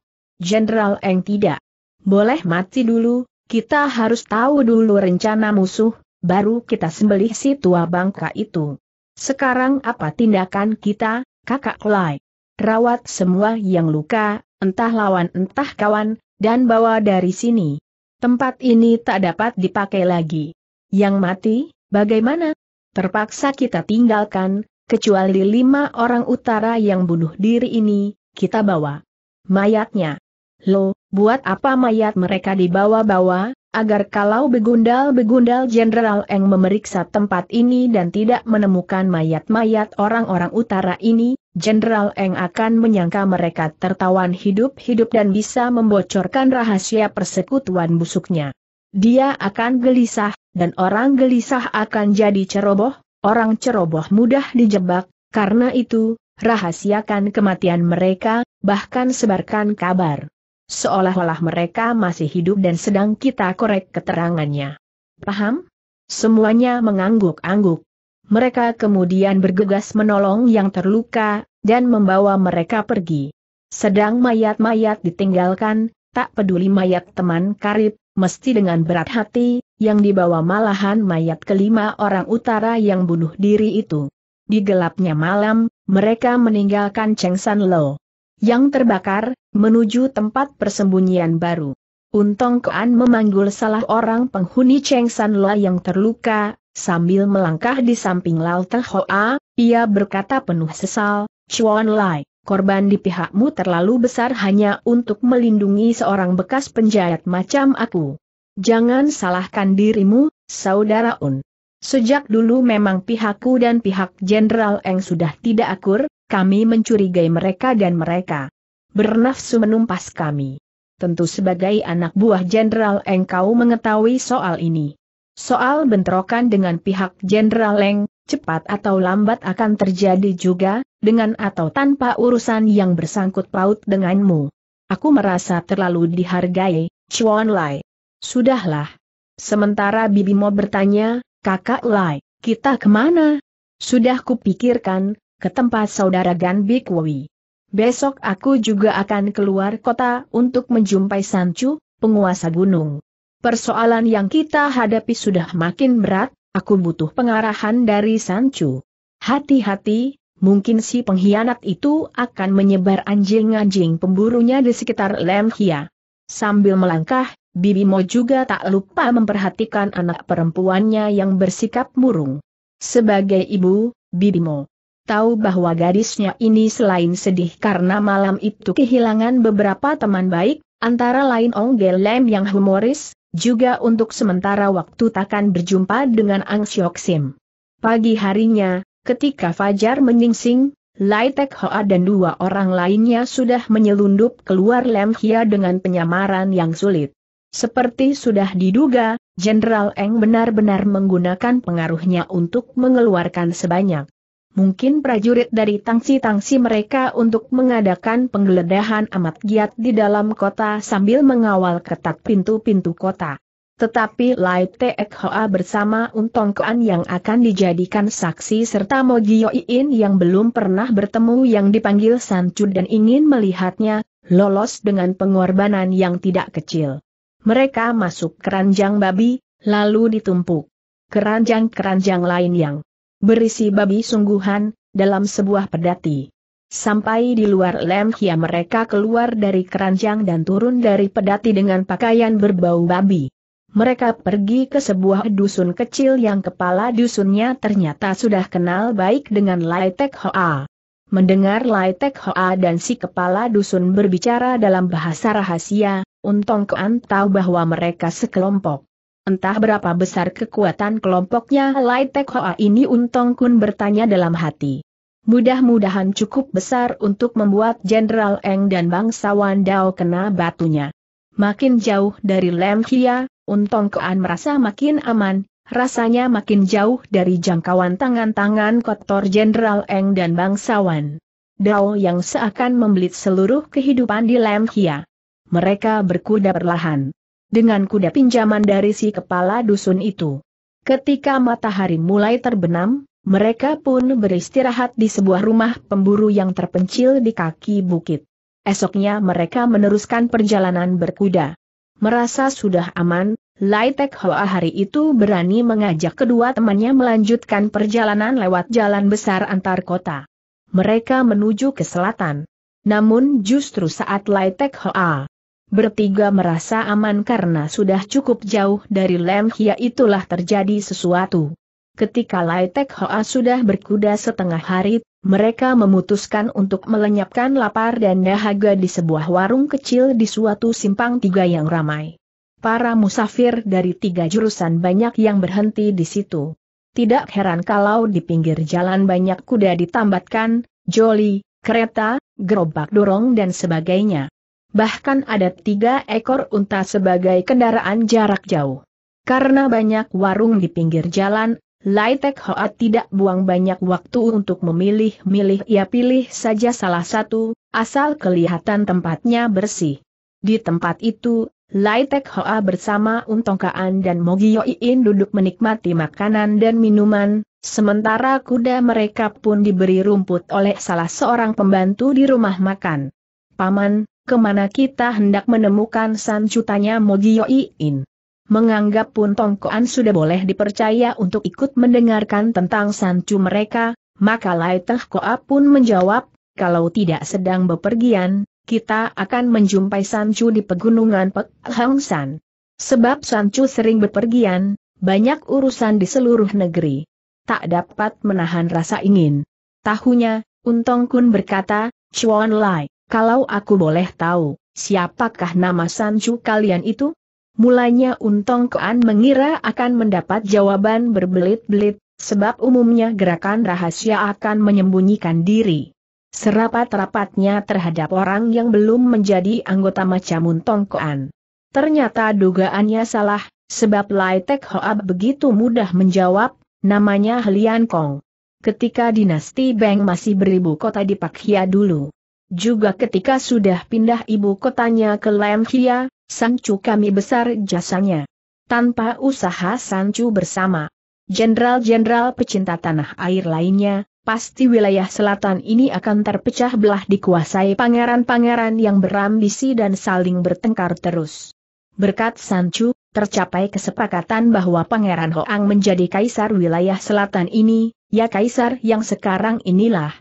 Jenderal Eng tidak. Boleh mati dulu, kita harus tahu dulu rencana musuh, baru kita sembelih si tua bangka itu. Sekarang apa tindakan kita? kakak kelai, Rawat semua yang luka, entah lawan entah kawan, dan bawa dari sini. Tempat ini tak dapat dipakai lagi. Yang mati, bagaimana? Terpaksa kita tinggalkan, kecuali lima orang utara yang bunuh diri ini, kita bawa. Mayatnya. Lo, buat apa mayat mereka dibawa-bawa, agar kalau begundal-begundal Jenderal Eng memeriksa tempat ini dan tidak menemukan mayat-mayat orang-orang utara ini, Jenderal Eng akan menyangka mereka tertawan hidup-hidup dan bisa membocorkan rahasia persekutuan busuknya. Dia akan gelisah, dan orang gelisah akan jadi ceroboh, orang ceroboh mudah dijebak, karena itu, rahasiakan kematian mereka, bahkan sebarkan kabar. Seolah-olah mereka masih hidup dan sedang kita korek keterangannya. Paham? Semuanya mengangguk-angguk mereka kemudian bergegas menolong yang terluka, dan membawa mereka pergi. Sedang mayat-mayat ditinggalkan, tak peduli mayat teman karib, mesti dengan berat hati, yang dibawa malahan mayat kelima orang utara yang bunuh diri itu. Di gelapnya malam, mereka meninggalkan Cheng San Lo yang terbakar, menuju tempat persembunyian baru. Untung Koan memanggul salah orang penghuni Cheng San Lo yang terluka, Sambil melangkah di samping Lau Teng Hoa, ia berkata penuh sesal, Chuan Lai, korban di pihakmu terlalu besar hanya untuk melindungi seorang bekas penjahat macam aku. Jangan salahkan dirimu, Saudara Un. Sejak dulu memang pihakku dan pihak Jenderal Eng sudah tidak akur, kami mencurigai mereka dan mereka bernafsu menumpas kami. Tentu sebagai anak buah Jenderal Eng kau mengetahui soal ini. Soal bentrokan dengan pihak Jenderal Leng, cepat atau lambat akan terjadi juga, dengan atau tanpa urusan yang bersangkut paut denganmu. Aku merasa terlalu dihargai, Chuan Lai. Sudahlah. Sementara Bibi Bibimo bertanya, kakak Lai, kita kemana? Sudah kupikirkan, ke tempat saudara Gan Bikwi. Besok aku juga akan keluar kota untuk menjumpai Sanchu, penguasa gunung. Persoalan yang kita hadapi sudah makin berat, aku butuh pengarahan dari Sancu. Hati-hati, mungkin si pengkhianat itu akan menyebar anjing-anjing pemburunya di sekitar Lemhia. Sambil melangkah, Bibi Mo juga tak lupa memperhatikan anak perempuannya yang bersikap murung. Sebagai ibu, Bibi Mo tahu bahwa gadisnya ini selain sedih karena malam itu kehilangan beberapa teman baik, antara lain Ong Gelem yang humoris, juga untuk sementara waktu takkan berjumpa dengan Ang Siok Sim. Pagi harinya, ketika Fajar menyingsing, Lai Tek Hoa dan dua orang lainnya sudah menyelundup keluar Lem Hia dengan penyamaran yang sulit. Seperti sudah diduga, Jenderal Eng benar-benar menggunakan pengaruhnya untuk mengeluarkan sebanyak mungkin prajurit dari tangsi-tangsi mereka untuk mengadakan penggeledahan amat giat di dalam kota sambil mengawal ketat pintu-pintu kota. Tetapi Lai Teek Hoa bersama Untong Kuan yang akan dijadikan saksi serta Mo Gio Iin yang belum pernah bertemu yang dipanggil San dan ingin melihatnya, lolos dengan pengorbanan yang tidak kecil. Mereka masuk keranjang babi, lalu ditumpuk. Keranjang-keranjang lain yang berisi babi sungguhan, dalam sebuah pedati. Sampai di luar lem, Lemhia mereka keluar dari keranjang dan turun dari pedati dengan pakaian berbau babi. Mereka pergi ke sebuah dusun kecil yang kepala dusunnya ternyata sudah kenal baik dengan Laitek Hoa. Mendengar Laitek Hoa dan si kepala dusun berbicara dalam bahasa rahasia, Untong Kuan tahu bahwa mereka sekelompok. Entah berapa besar kekuatan kelompoknya Lai Tek Hoa ini Untong Kun bertanya dalam hati. Mudah-mudahan cukup besar untuk membuat Jenderal Eng dan bangsawan Dao kena batunya. Makin jauh dari Lem Kia, Untong Kuan merasa makin aman, rasanya makin jauh dari jangkauan tangan-tangan kotor Jenderal Eng dan bangsawan. Dao yang seakan membelit seluruh kehidupan di Lem Kia. Mereka berkuda perlahan dengan kuda pinjaman dari si kepala dusun itu. Ketika matahari mulai terbenam, mereka pun beristirahat di sebuah rumah pemburu yang terpencil di kaki bukit. Esoknya mereka meneruskan perjalanan berkuda. Merasa sudah aman, Lai Tek Hoa hari itu berani mengajak kedua temannya melanjutkan perjalanan lewat jalan besar antar kota. Mereka menuju ke selatan. Namun justru saat Lai Tek Hoa bertiga merasa aman karena sudah cukup jauh dari Lem Hia itulah terjadi sesuatu. Ketika Lai Tek Hoa sudah berkuda setengah hari, mereka memutuskan untuk melenyapkan lapar dan dahaga di sebuah warung kecil di suatu simpang tiga yang ramai. Para musafir dari tiga jurusan banyak yang berhenti di situ. Tidak heran kalau di pinggir jalan banyak kuda ditambatkan, joli, kereta, gerobak dorong dan sebagainya bahkan ada tiga ekor unta sebagai kendaraan jarak jauh. Karena banyak warung di pinggir jalan, Tek Hoa tidak buang banyak waktu untuk memilih-milih ia pilih saja salah satu, asal kelihatan tempatnya bersih. Di tempat itu, Tek Hoa bersama Untongkaan dan Mogio Iin duduk menikmati makanan dan minuman, sementara kuda mereka pun diberi rumput oleh salah seorang pembantu di rumah makan. Paman, kemana kita hendak menemukan San Cutanya Iin. Menganggap pun Tongkoan sudah boleh dipercaya untuk ikut mendengarkan tentang Sancu mereka, maka Lai Teh Koa pun menjawab, kalau tidak sedang bepergian, kita akan menjumpai Sancu di pegunungan Pek Hang San. Sebab Sancu sering bepergian, banyak urusan di seluruh negeri. Tak dapat menahan rasa ingin. Tahunya, Untong Kun berkata, Chuan Lai. Kalau aku boleh tahu, siapakah nama Sancu kalian itu? Mulanya Untong Koan mengira akan mendapat jawaban berbelit-belit, sebab umumnya gerakan rahasia akan menyembunyikan diri. Serapat-rapatnya terhadap orang yang belum menjadi anggota macam Untong Koan. Ternyata dugaannya salah, sebab Lai Tek Hoab begitu mudah menjawab, namanya Helian Kong. Ketika dinasti Beng masih beribu kota di Pakhia dulu. Juga ketika sudah pindah ibu kotanya ke Lemhia, Sancu kami besar jasanya. Tanpa usaha Sancu bersama jenderal-jenderal pecinta tanah air lainnya, pasti wilayah selatan ini akan terpecah belah dikuasai pangeran-pangeran yang berambisi dan saling bertengkar terus. Berkat Sanchu, tercapai kesepakatan bahwa Pangeran Hoang menjadi kaisar wilayah selatan ini, ya kaisar yang sekarang inilah,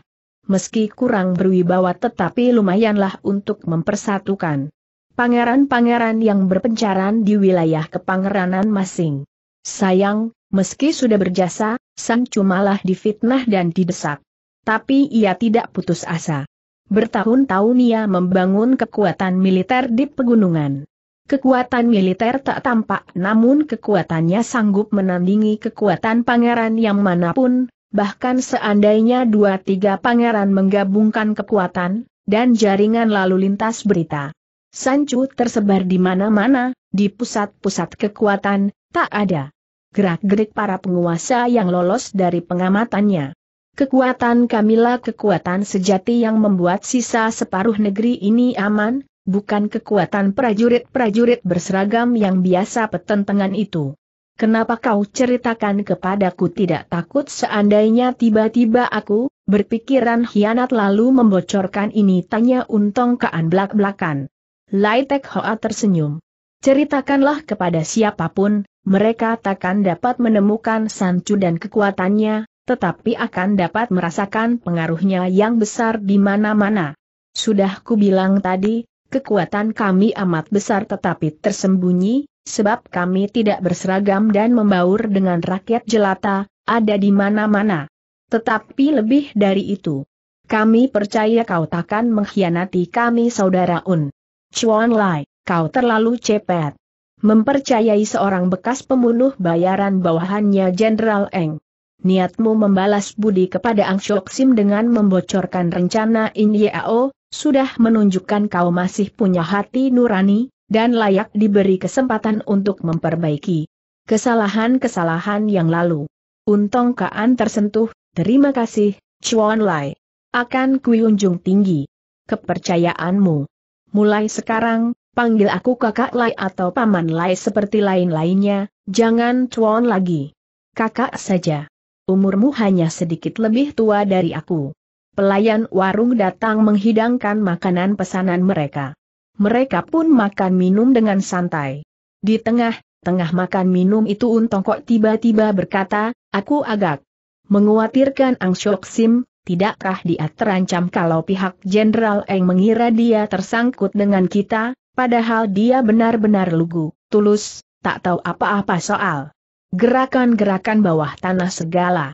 meski kurang berwibawa tetapi lumayanlah untuk mempersatukan pangeran-pangeran yang berpencaran di wilayah kepangeranan masing. Sayang, meski sudah berjasa, Sang Cumalah difitnah dan didesak. Tapi ia tidak putus asa. Bertahun-tahun ia membangun kekuatan militer di pegunungan. Kekuatan militer tak tampak namun kekuatannya sanggup menandingi kekuatan pangeran yang manapun, bahkan seandainya dua tiga pangeran menggabungkan kekuatan, dan jaringan lalu lintas berita. Sancu tersebar di mana-mana, di pusat-pusat kekuatan, tak ada gerak-gerik para penguasa yang lolos dari pengamatannya. Kekuatan Kamila kekuatan sejati yang membuat sisa separuh negeri ini aman, bukan kekuatan prajurit-prajurit berseragam yang biasa petentangan itu. Kenapa kau ceritakan kepadaku tidak takut seandainya tiba-tiba aku, berpikiran hianat lalu membocorkan ini tanya Untung kean belak-belakan. Tek Hoa tersenyum. Ceritakanlah kepada siapapun, mereka takkan dapat menemukan Sancu dan kekuatannya, tetapi akan dapat merasakan pengaruhnya yang besar di mana-mana. Sudah kubilang tadi, kekuatan kami amat besar tetapi tersembunyi, sebab kami tidak berseragam dan membaur dengan rakyat jelata, ada di mana-mana. Tetapi lebih dari itu, kami percaya kau takkan mengkhianati kami saudara Un. Chuan Lai, kau terlalu cepet. Mempercayai seorang bekas pembunuh bayaran bawahannya Jenderal Eng. Niatmu membalas budi kepada Ang Shok Sim dengan membocorkan rencana In sudah menunjukkan kau masih punya hati nurani, dan layak diberi kesempatan untuk memperbaiki kesalahan-kesalahan yang lalu. Untung Kaan tersentuh, terima kasih, Chuan Lai. Akan kuyunjung tinggi kepercayaanmu. Mulai sekarang, panggil aku kakak Lai atau paman Lai seperti lain-lainnya, jangan Chuan lagi. Kakak saja. Umurmu hanya sedikit lebih tua dari aku. Pelayan warung datang menghidangkan makanan pesanan mereka. Mereka pun makan minum dengan santai. Di tengah, tengah makan minum itu Untong Kok tiba-tiba berkata, aku agak menguatirkan Ang Syok Sim, tidakkah dia terancam kalau pihak Jenderal Eng mengira dia tersangkut dengan kita, padahal dia benar-benar lugu, tulus, tak tahu apa-apa soal gerakan-gerakan bawah tanah segala.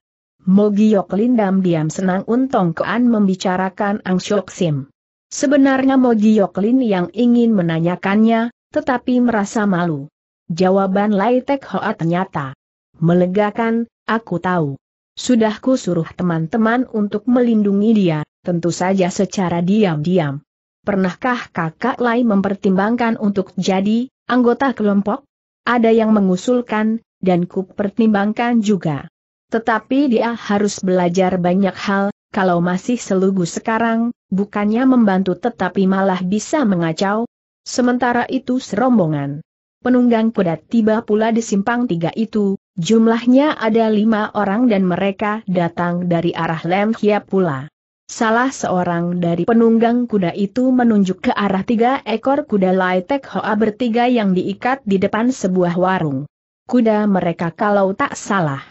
Mogiok Lindam diam senang Untong Koan membicarakan Ang Syok Sim. Sebenarnya Mogiyoklin yang ingin menanyakannya, tetapi merasa malu. Jawaban Lai Tek Hoa ternyata. Melegakan, aku tahu. Sudah ku suruh teman-teman untuk melindungi dia, tentu saja secara diam-diam. Pernahkah kakak Lai mempertimbangkan untuk jadi anggota kelompok? Ada yang mengusulkan, dan ku pertimbangkan juga. Tetapi dia harus belajar banyak hal, kalau masih selugu sekarang, bukannya membantu tetapi malah bisa mengacau. Sementara itu serombongan penunggang kuda tiba pula di simpang tiga itu, jumlahnya ada lima orang dan mereka datang dari arah Lem Hiap pula. Salah seorang dari penunggang kuda itu menunjuk ke arah tiga ekor kuda Laitek Hoa bertiga yang diikat di depan sebuah warung. Kuda mereka kalau tak salah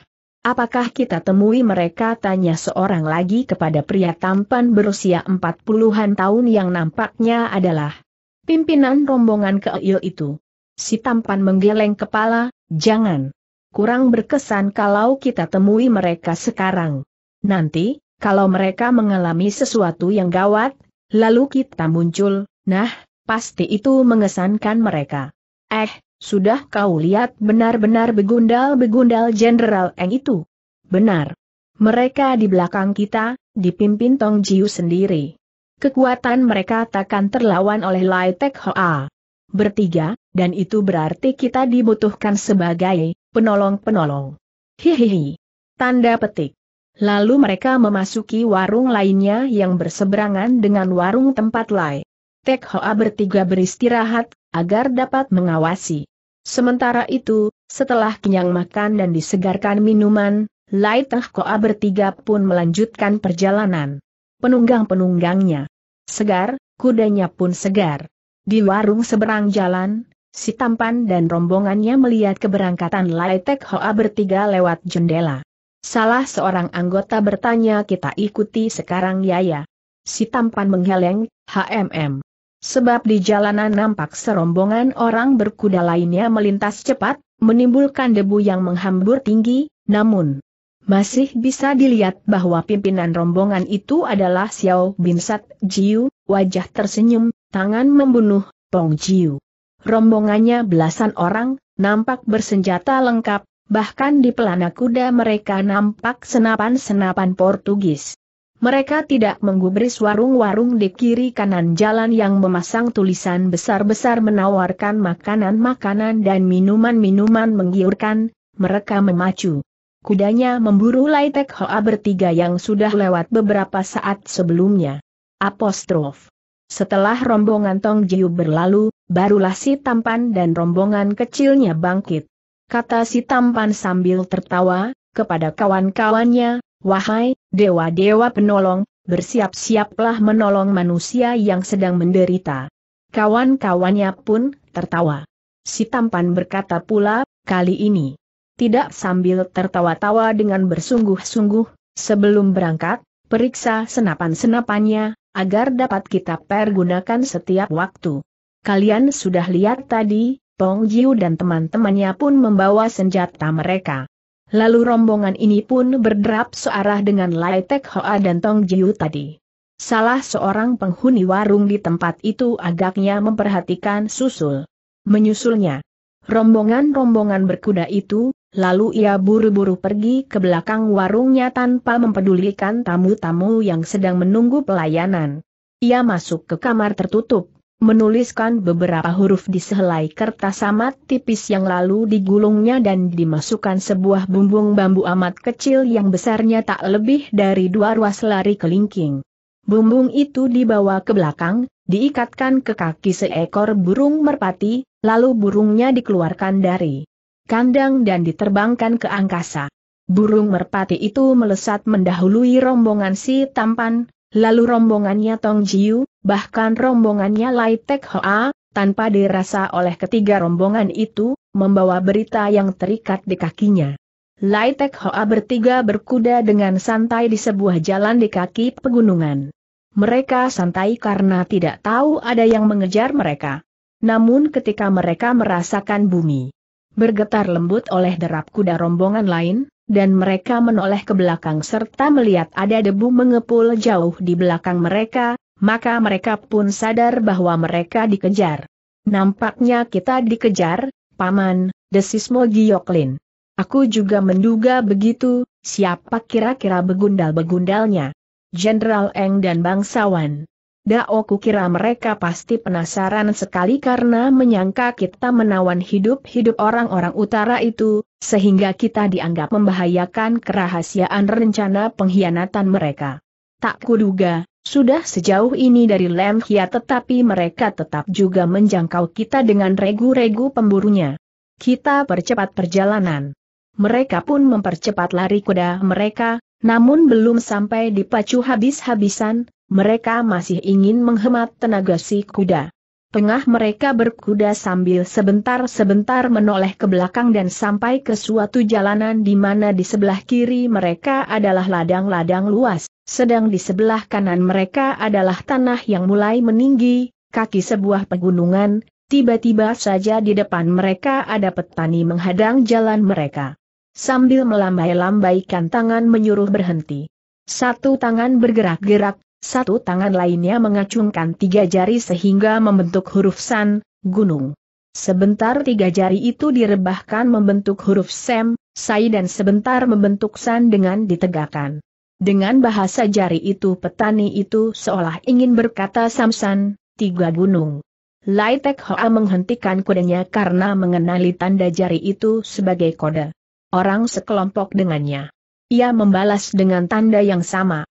Apakah kita temui mereka tanya seorang lagi kepada pria tampan berusia empat puluhan tahun yang nampaknya adalah pimpinan rombongan keil itu. Si tampan menggeleng kepala, jangan. Kurang berkesan kalau kita temui mereka sekarang. Nanti, kalau mereka mengalami sesuatu yang gawat, lalu kita muncul, nah, pasti itu mengesankan mereka. Eh, sudah kau lihat benar-benar begundal-begundal Jenderal Eng itu? Benar. Mereka di belakang kita, dipimpin Tong Jiu sendiri. Kekuatan mereka takkan terlawan oleh Lai Tek Hoa. Bertiga, dan itu berarti kita dibutuhkan sebagai penolong-penolong. Hihihi. Tanda petik. Lalu mereka memasuki warung lainnya yang berseberangan dengan warung tempat Lai Tek Hoa bertiga beristirahat, agar dapat mengawasi. Sementara itu, setelah kenyang makan dan disegarkan minuman, Lai Teh Hoa bertiga pun melanjutkan perjalanan. Penunggang-penunggangnya segar, kudanya pun segar. Di warung seberang jalan, si tampan dan rombongannya melihat keberangkatan Lai Teh Hoa bertiga lewat jendela. Salah seorang anggota bertanya kita ikuti sekarang ya ya? Si tampan menggeleng, HMM. Sebab di jalanan nampak serombongan orang berkuda lainnya melintas cepat, menimbulkan debu yang menghambur tinggi, namun masih bisa dilihat bahwa pimpinan rombongan itu adalah Xiao Bin Sat Jiu, wajah tersenyum, tangan membunuh, Pong Jiu. Rombongannya belasan orang, nampak bersenjata lengkap, bahkan di pelana kuda mereka nampak senapan-senapan Portugis. Mereka tidak menggubris warung-warung di kiri kanan jalan yang memasang tulisan besar-besar menawarkan makanan-makanan dan minuman-minuman menggiurkan, mereka memacu. Kudanya memburu Laitek Hoa bertiga yang sudah lewat beberapa saat sebelumnya. Apostrof. Setelah rombongan Tong Jiu berlalu, barulah si tampan dan rombongan kecilnya bangkit. Kata si tampan sambil tertawa, kepada kawan-kawannya, Wahai, dewa-dewa penolong, bersiap-siaplah menolong manusia yang sedang menderita. Kawan-kawannya pun tertawa. Si tampan berkata pula, kali ini. Tidak sambil tertawa-tawa dengan bersungguh-sungguh, sebelum berangkat, periksa senapan-senapannya, agar dapat kita pergunakan setiap waktu. Kalian sudah lihat tadi, Pong Jiu dan teman-temannya pun membawa senjata mereka. Lalu rombongan ini pun berderap searah dengan Lai Tek Hoa dan Tong Jiu tadi. Salah seorang penghuni warung di tempat itu agaknya memperhatikan susul. Menyusulnya. Rombongan-rombongan berkuda itu, lalu ia buru-buru pergi ke belakang warungnya tanpa mempedulikan tamu-tamu yang sedang menunggu pelayanan. Ia masuk ke kamar tertutup menuliskan beberapa huruf di sehelai kertas amat tipis yang lalu digulungnya dan dimasukkan sebuah bumbung bambu amat kecil yang besarnya tak lebih dari dua ruas lari kelingking. Bumbung itu dibawa ke belakang, diikatkan ke kaki seekor burung merpati, lalu burungnya dikeluarkan dari kandang dan diterbangkan ke angkasa. Burung merpati itu melesat mendahului rombongan si tampan, lalu rombongannya Tong Jiu, bahkan rombongannya Lai Tek Hoa, tanpa dirasa oleh ketiga rombongan itu, membawa berita yang terikat di kakinya. Lai Tek Hoa bertiga berkuda dengan santai di sebuah jalan di kaki pegunungan. Mereka santai karena tidak tahu ada yang mengejar mereka. Namun ketika mereka merasakan bumi bergetar lembut oleh derap kuda rombongan lain, dan mereka menoleh ke belakang serta melihat ada debu mengepul jauh di belakang mereka, maka mereka pun sadar bahwa mereka dikejar. Nampaknya kita dikejar, Paman, desismo Gioklin. Aku juga menduga begitu, siapa kira-kira begundal-begundalnya. Jenderal Eng dan bangsawan. Dao kira mereka pasti penasaran sekali karena menyangka kita menawan hidup-hidup orang-orang utara itu, sehingga kita dianggap membahayakan kerahasiaan rencana pengkhianatan mereka. Tak kuduga, sudah sejauh ini dari lem, Hia tetapi mereka tetap juga menjangkau kita dengan regu-regu pemburunya. Kita percepat perjalanan. Mereka pun mempercepat lari kuda mereka, namun belum sampai dipacu habis-habisan, mereka masih ingin menghemat tenaga si kuda. Tengah mereka berkuda sambil sebentar-sebentar menoleh ke belakang dan sampai ke suatu jalanan di mana di sebelah kiri mereka adalah ladang-ladang luas, sedang di sebelah kanan mereka adalah tanah yang mulai meninggi, kaki sebuah pegunungan, tiba-tiba saja di depan mereka ada petani menghadang jalan mereka. Sambil melambai-lambaikan tangan menyuruh berhenti. Satu tangan bergerak-gerak, satu tangan lainnya mengacungkan tiga jari sehingga membentuk huruf San, gunung. Sebentar tiga jari itu direbahkan membentuk huruf Sem, Sai dan sebentar membentuk San dengan ditegakkan. Dengan bahasa jari itu petani itu seolah ingin berkata Samsan, tiga gunung. Lai Tek Hoa menghentikan kodenya karena mengenali tanda jari itu sebagai kode. Orang sekelompok dengannya. Ia membalas dengan tanda yang sama,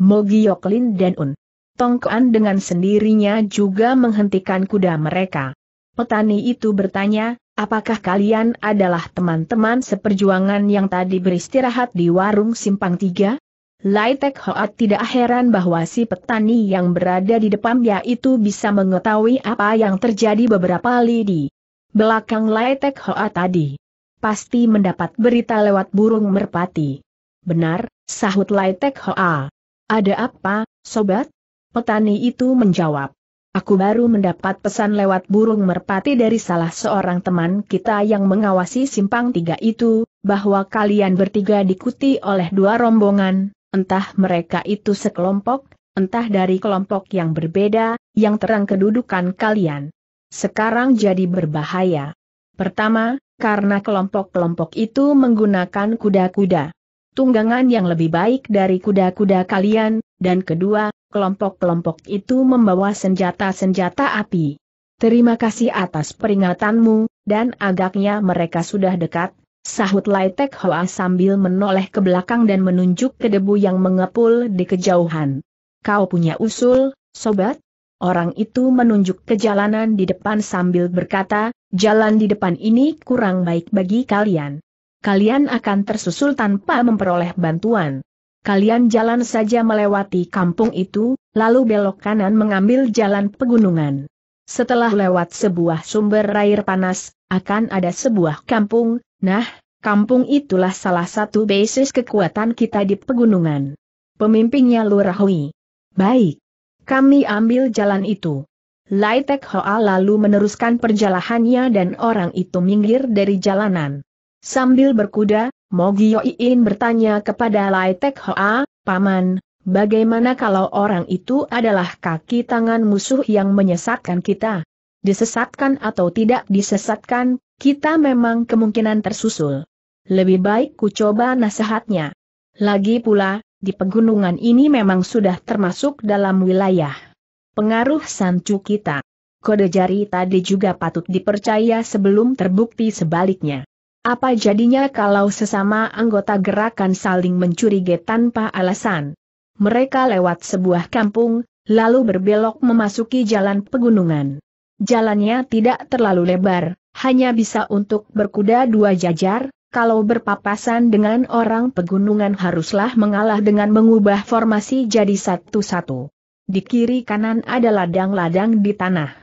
Mogiok Lin dan Un. Tongkoan dengan sendirinya juga menghentikan kuda mereka. Petani itu bertanya, apakah kalian adalah teman-teman seperjuangan yang tadi beristirahat di warung simpang tiga? Tek Hoat tidak heran bahwa si petani yang berada di depan dia itu bisa mengetahui apa yang terjadi beberapa lidi. Belakang Tek Hoat tadi. Pasti mendapat berita lewat burung merpati. Benar, sahut Tek Hoat. Ada apa, sobat? Petani itu menjawab. Aku baru mendapat pesan lewat burung merpati dari salah seorang teman kita yang mengawasi simpang tiga itu, bahwa kalian bertiga diikuti oleh dua rombongan, entah mereka itu sekelompok, entah dari kelompok yang berbeda, yang terang kedudukan kalian. Sekarang jadi berbahaya. Pertama, karena kelompok-kelompok itu menggunakan kuda-kuda tunggangan yang lebih baik dari kuda-kuda kalian, dan kedua, kelompok-kelompok itu membawa senjata-senjata api. Terima kasih atas peringatanmu, dan agaknya mereka sudah dekat, sahut Lai Tek Hoa sambil menoleh ke belakang dan menunjuk ke debu yang mengepul di kejauhan. Kau punya usul, sobat? Orang itu menunjuk ke jalanan di depan sambil berkata, jalan di depan ini kurang baik bagi kalian kalian akan tersusul tanpa memperoleh bantuan. Kalian jalan saja melewati kampung itu, lalu belok kanan mengambil jalan pegunungan. Setelah lewat sebuah sumber air panas, akan ada sebuah kampung, nah, kampung itulah salah satu basis kekuatan kita di pegunungan. Pemimpinnya Lurahui. Baik. Kami ambil jalan itu. Lai Tek Hoa lalu meneruskan perjalanannya dan orang itu minggir dari jalanan. Sambil berkuda, Mogio Iin bertanya kepada Lai Tek Hoa, Paman, bagaimana kalau orang itu adalah kaki tangan musuh yang menyesatkan kita? Disesatkan atau tidak disesatkan, kita memang kemungkinan tersusul. Lebih baik ku coba nasihatnya. Lagi pula, di pegunungan ini memang sudah termasuk dalam wilayah pengaruh sancu kita. Kode jari tadi juga patut dipercaya sebelum terbukti sebaliknya. Apa jadinya kalau sesama anggota gerakan saling mencurigai tanpa alasan? Mereka lewat sebuah kampung, lalu berbelok memasuki jalan pegunungan. Jalannya tidak terlalu lebar, hanya bisa untuk berkuda dua jajar, kalau berpapasan dengan orang pegunungan haruslah mengalah dengan mengubah formasi jadi satu-satu. Di kiri kanan ada ladang-ladang di tanah.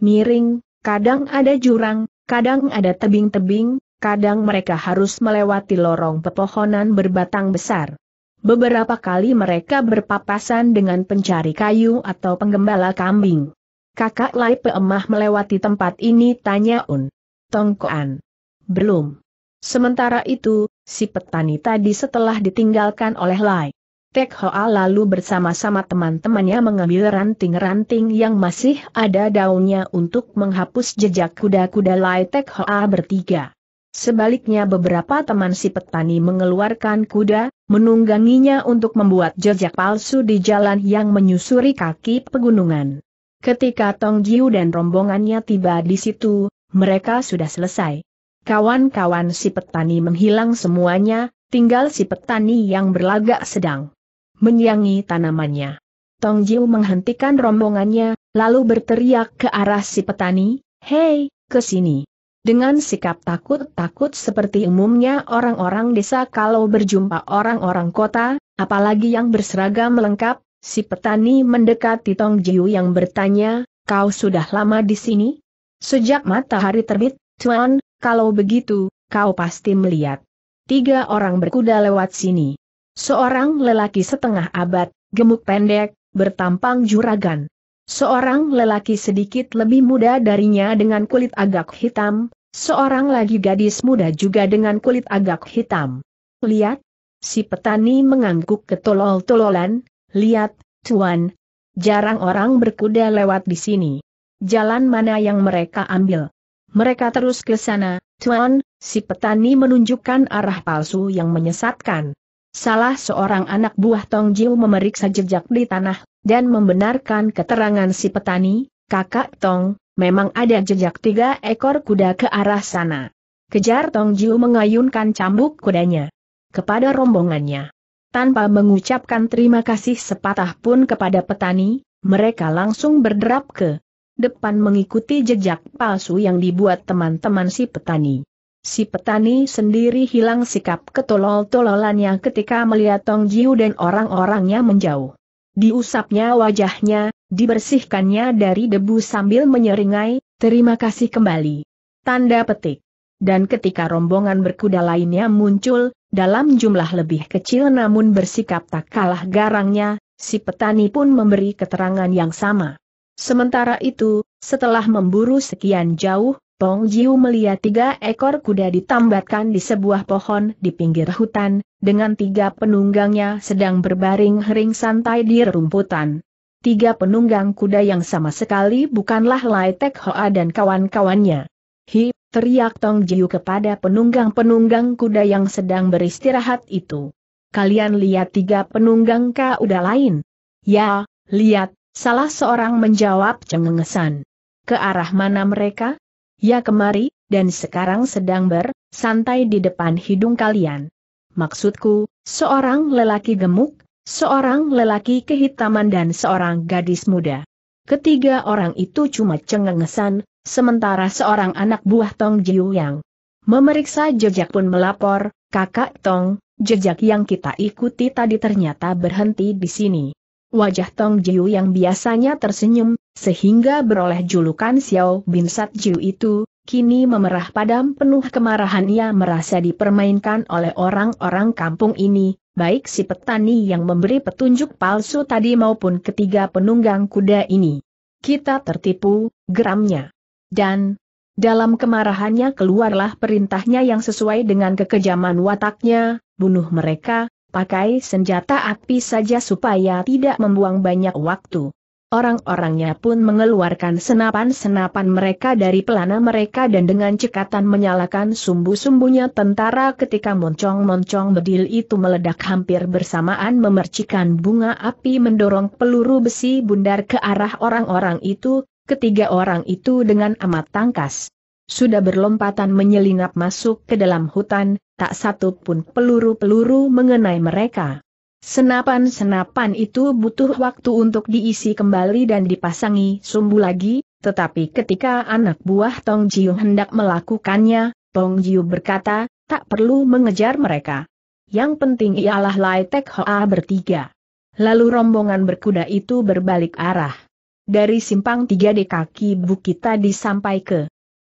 Miring, kadang ada jurang, kadang ada tebing-tebing, kadang mereka harus melewati lorong pepohonan berbatang besar. Beberapa kali mereka berpapasan dengan pencari kayu atau penggembala kambing. Kakak Lai Peemah melewati tempat ini tanya Un. Tongkoan. Belum. Sementara itu, si petani tadi setelah ditinggalkan oleh Lai. Tek Hoa lalu bersama-sama teman-temannya mengambil ranting-ranting yang masih ada daunnya untuk menghapus jejak kuda-kuda Lai Tek Hoa bertiga. Sebaliknya beberapa teman si petani mengeluarkan kuda, menungganginya untuk membuat jejak palsu di jalan yang menyusuri kaki pegunungan. Ketika Tong Jiu dan rombongannya tiba di situ, mereka sudah selesai. Kawan-kawan si petani menghilang semuanya, tinggal si petani yang berlagak sedang menyiangi tanamannya. Tong Jiu menghentikan rombongannya, lalu berteriak ke arah si petani, Hei, ke sini. Dengan sikap takut-takut seperti umumnya orang-orang desa kalau berjumpa orang-orang kota, apalagi yang berseragam lengkap, si petani mendekati Tong Jiu yang bertanya, kau sudah lama di sini? Sejak matahari terbit, Tuan, kalau begitu, kau pasti melihat. Tiga orang berkuda lewat sini. Seorang lelaki setengah abad, gemuk pendek, bertampang juragan. Seorang lelaki sedikit lebih muda darinya dengan kulit agak hitam, seorang lagi gadis muda juga dengan kulit agak hitam. Lihat, si petani mengangguk ketolol-tololan, lihat, tuan, jarang orang berkuda lewat di sini. Jalan mana yang mereka ambil? Mereka terus ke sana, tuan, si petani menunjukkan arah palsu yang menyesatkan. Salah seorang anak buah Tong Jiu memeriksa jejak di tanah dan membenarkan keterangan si petani, kakak Tong, memang ada jejak tiga ekor kuda ke arah sana. Kejar Tong Jiu mengayunkan cambuk kudanya kepada rombongannya. Tanpa mengucapkan terima kasih sepatah pun kepada petani, mereka langsung berderap ke depan mengikuti jejak palsu yang dibuat teman-teman si petani. Si petani sendiri hilang sikap ketolol-tololannya ketika melihat Tong Jiu dan orang-orangnya menjauh. Diusapnya wajahnya, dibersihkannya dari debu sambil menyeringai, terima kasih kembali. Tanda petik. Dan ketika rombongan berkuda lainnya muncul, dalam jumlah lebih kecil namun bersikap tak kalah garangnya, si petani pun memberi keterangan yang sama. Sementara itu, setelah memburu sekian jauh, Tong Jiu melihat tiga ekor kuda ditambatkan di sebuah pohon di pinggir hutan, dengan tiga penunggangnya sedang berbaring-hering santai di rumputan. Tiga penunggang kuda yang sama sekali bukanlah Lai Tek Hoa dan kawan-kawannya. Hi, teriak Tong Jiu kepada penunggang-penunggang kuda yang sedang beristirahat itu. Kalian lihat tiga penunggang kuda lain? Ya, lihat, salah seorang menjawab cengengesan. Ke arah mana mereka? ya kemari, dan sekarang sedang bersantai di depan hidung kalian. Maksudku, seorang lelaki gemuk, seorang lelaki kehitaman dan seorang gadis muda. Ketiga orang itu cuma cengengesan, sementara seorang anak buah Tong Jiu yang memeriksa jejak pun melapor, kakak Tong, jejak yang kita ikuti tadi ternyata berhenti di sini. Wajah Tong Jiu yang biasanya tersenyum, sehingga beroleh julukan Xiao Bin Sat Jiu itu, kini memerah padam penuh kemarahan ia merasa dipermainkan oleh orang-orang kampung ini, baik si petani yang memberi petunjuk palsu tadi maupun ketiga penunggang kuda ini. Kita tertipu, geramnya. Dan, dalam kemarahannya keluarlah perintahnya yang sesuai dengan kekejaman wataknya, bunuh mereka, pakai senjata api saja supaya tidak membuang banyak waktu. Orang-orangnya pun mengeluarkan senapan-senapan mereka dari pelana mereka dan dengan cekatan menyalakan sumbu-sumbunya tentara ketika moncong-moncong bedil itu meledak hampir bersamaan memercikan bunga api mendorong peluru besi bundar ke arah orang-orang itu, ketiga orang itu dengan amat tangkas. Sudah berlompatan menyelinap masuk ke dalam hutan, tak satu pun peluru-peluru mengenai mereka. Senapan-senapan itu butuh waktu untuk diisi kembali dan dipasangi sumbu lagi, tetapi ketika anak buah Tong Jiu hendak melakukannya, Tong Jiu berkata, tak perlu mengejar mereka. Yang penting ialah Lai Tek Hoa bertiga. Lalu rombongan berkuda itu berbalik arah. Dari simpang tiga di kaki bukit tadi sampai ke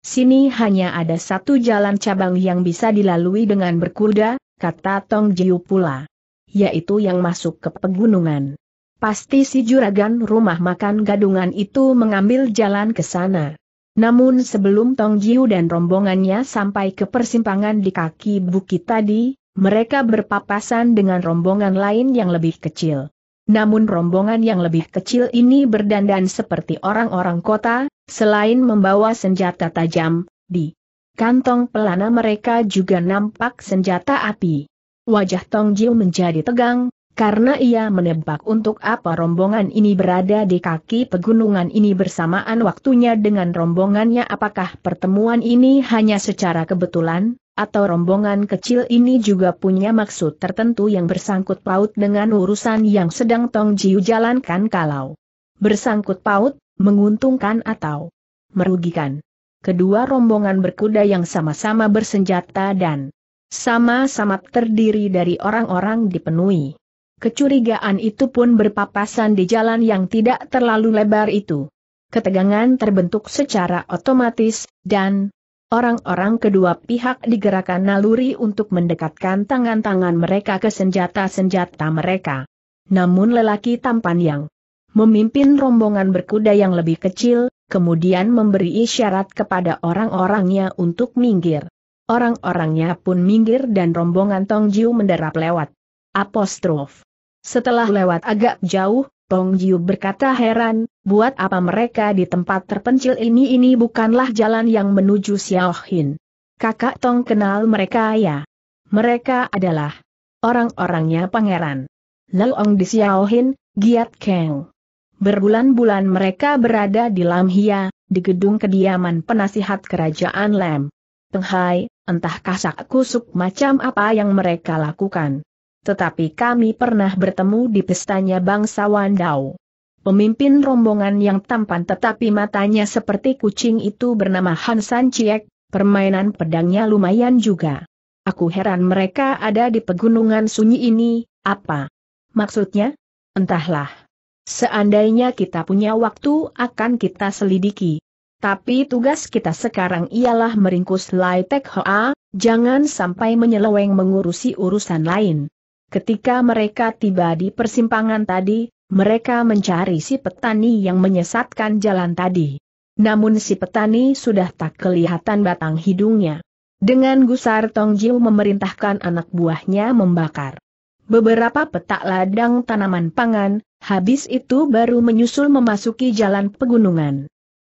sini hanya ada satu jalan cabang yang bisa dilalui dengan berkuda, kata Tong Jiu pula yaitu yang masuk ke pegunungan. Pasti si juragan rumah makan gadungan itu mengambil jalan ke sana. Namun sebelum Tong Jiu dan rombongannya sampai ke persimpangan di kaki bukit tadi, mereka berpapasan dengan rombongan lain yang lebih kecil. Namun rombongan yang lebih kecil ini berdandan seperti orang-orang kota, selain membawa senjata tajam, di kantong pelana mereka juga nampak senjata api. Wajah Tong Jiu menjadi tegang, karena ia menebak untuk apa rombongan ini berada di kaki pegunungan ini bersamaan waktunya dengan rombongannya apakah pertemuan ini hanya secara kebetulan, atau rombongan kecil ini juga punya maksud tertentu yang bersangkut paut dengan urusan yang sedang Tong Jiu jalankan kalau bersangkut paut, menguntungkan atau merugikan. Kedua rombongan berkuda yang sama-sama bersenjata dan sama-sama terdiri dari orang-orang dipenuhi. Kecurigaan itu pun berpapasan di jalan yang tidak terlalu lebar itu. Ketegangan terbentuk secara otomatis, dan orang-orang kedua pihak digerakkan naluri untuk mendekatkan tangan-tangan mereka ke senjata-senjata mereka. Namun lelaki tampan yang memimpin rombongan berkuda yang lebih kecil, kemudian memberi isyarat kepada orang-orangnya untuk minggir. Orang-orangnya pun minggir dan rombongan Tong Jiu mendarat lewat. Apostrof. Setelah lewat agak jauh, Tong Jiu berkata heran, buat apa mereka di tempat terpencil ini ini bukanlah jalan yang menuju Xiao Hin. Kakak Tong kenal mereka ya. Mereka adalah orang-orangnya pangeran. Lalu Leong di Xiao Hin, Giat Kang. Berbulan-bulan mereka berada di Lam Hia, di gedung kediaman penasihat kerajaan Lam. Penghai, Entah kasak kusuk macam apa yang mereka lakukan. Tetapi kami pernah bertemu di pestanya bangsa Wandau. Pemimpin rombongan yang tampan tetapi matanya seperti kucing itu bernama Hansan Ciek, permainan pedangnya lumayan juga. Aku heran mereka ada di pegunungan sunyi ini, apa? Maksudnya? Entahlah. Seandainya kita punya waktu akan kita selidiki. Tapi tugas kita sekarang ialah meringkus Lai Tek Hoa, jangan sampai menyeleweng mengurusi urusan lain. Ketika mereka tiba di persimpangan tadi, mereka mencari si petani yang menyesatkan jalan tadi. Namun si petani sudah tak kelihatan batang hidungnya. Dengan gusar Tong Jiu memerintahkan anak buahnya membakar beberapa petak ladang tanaman pangan, habis itu baru menyusul memasuki jalan pegunungan.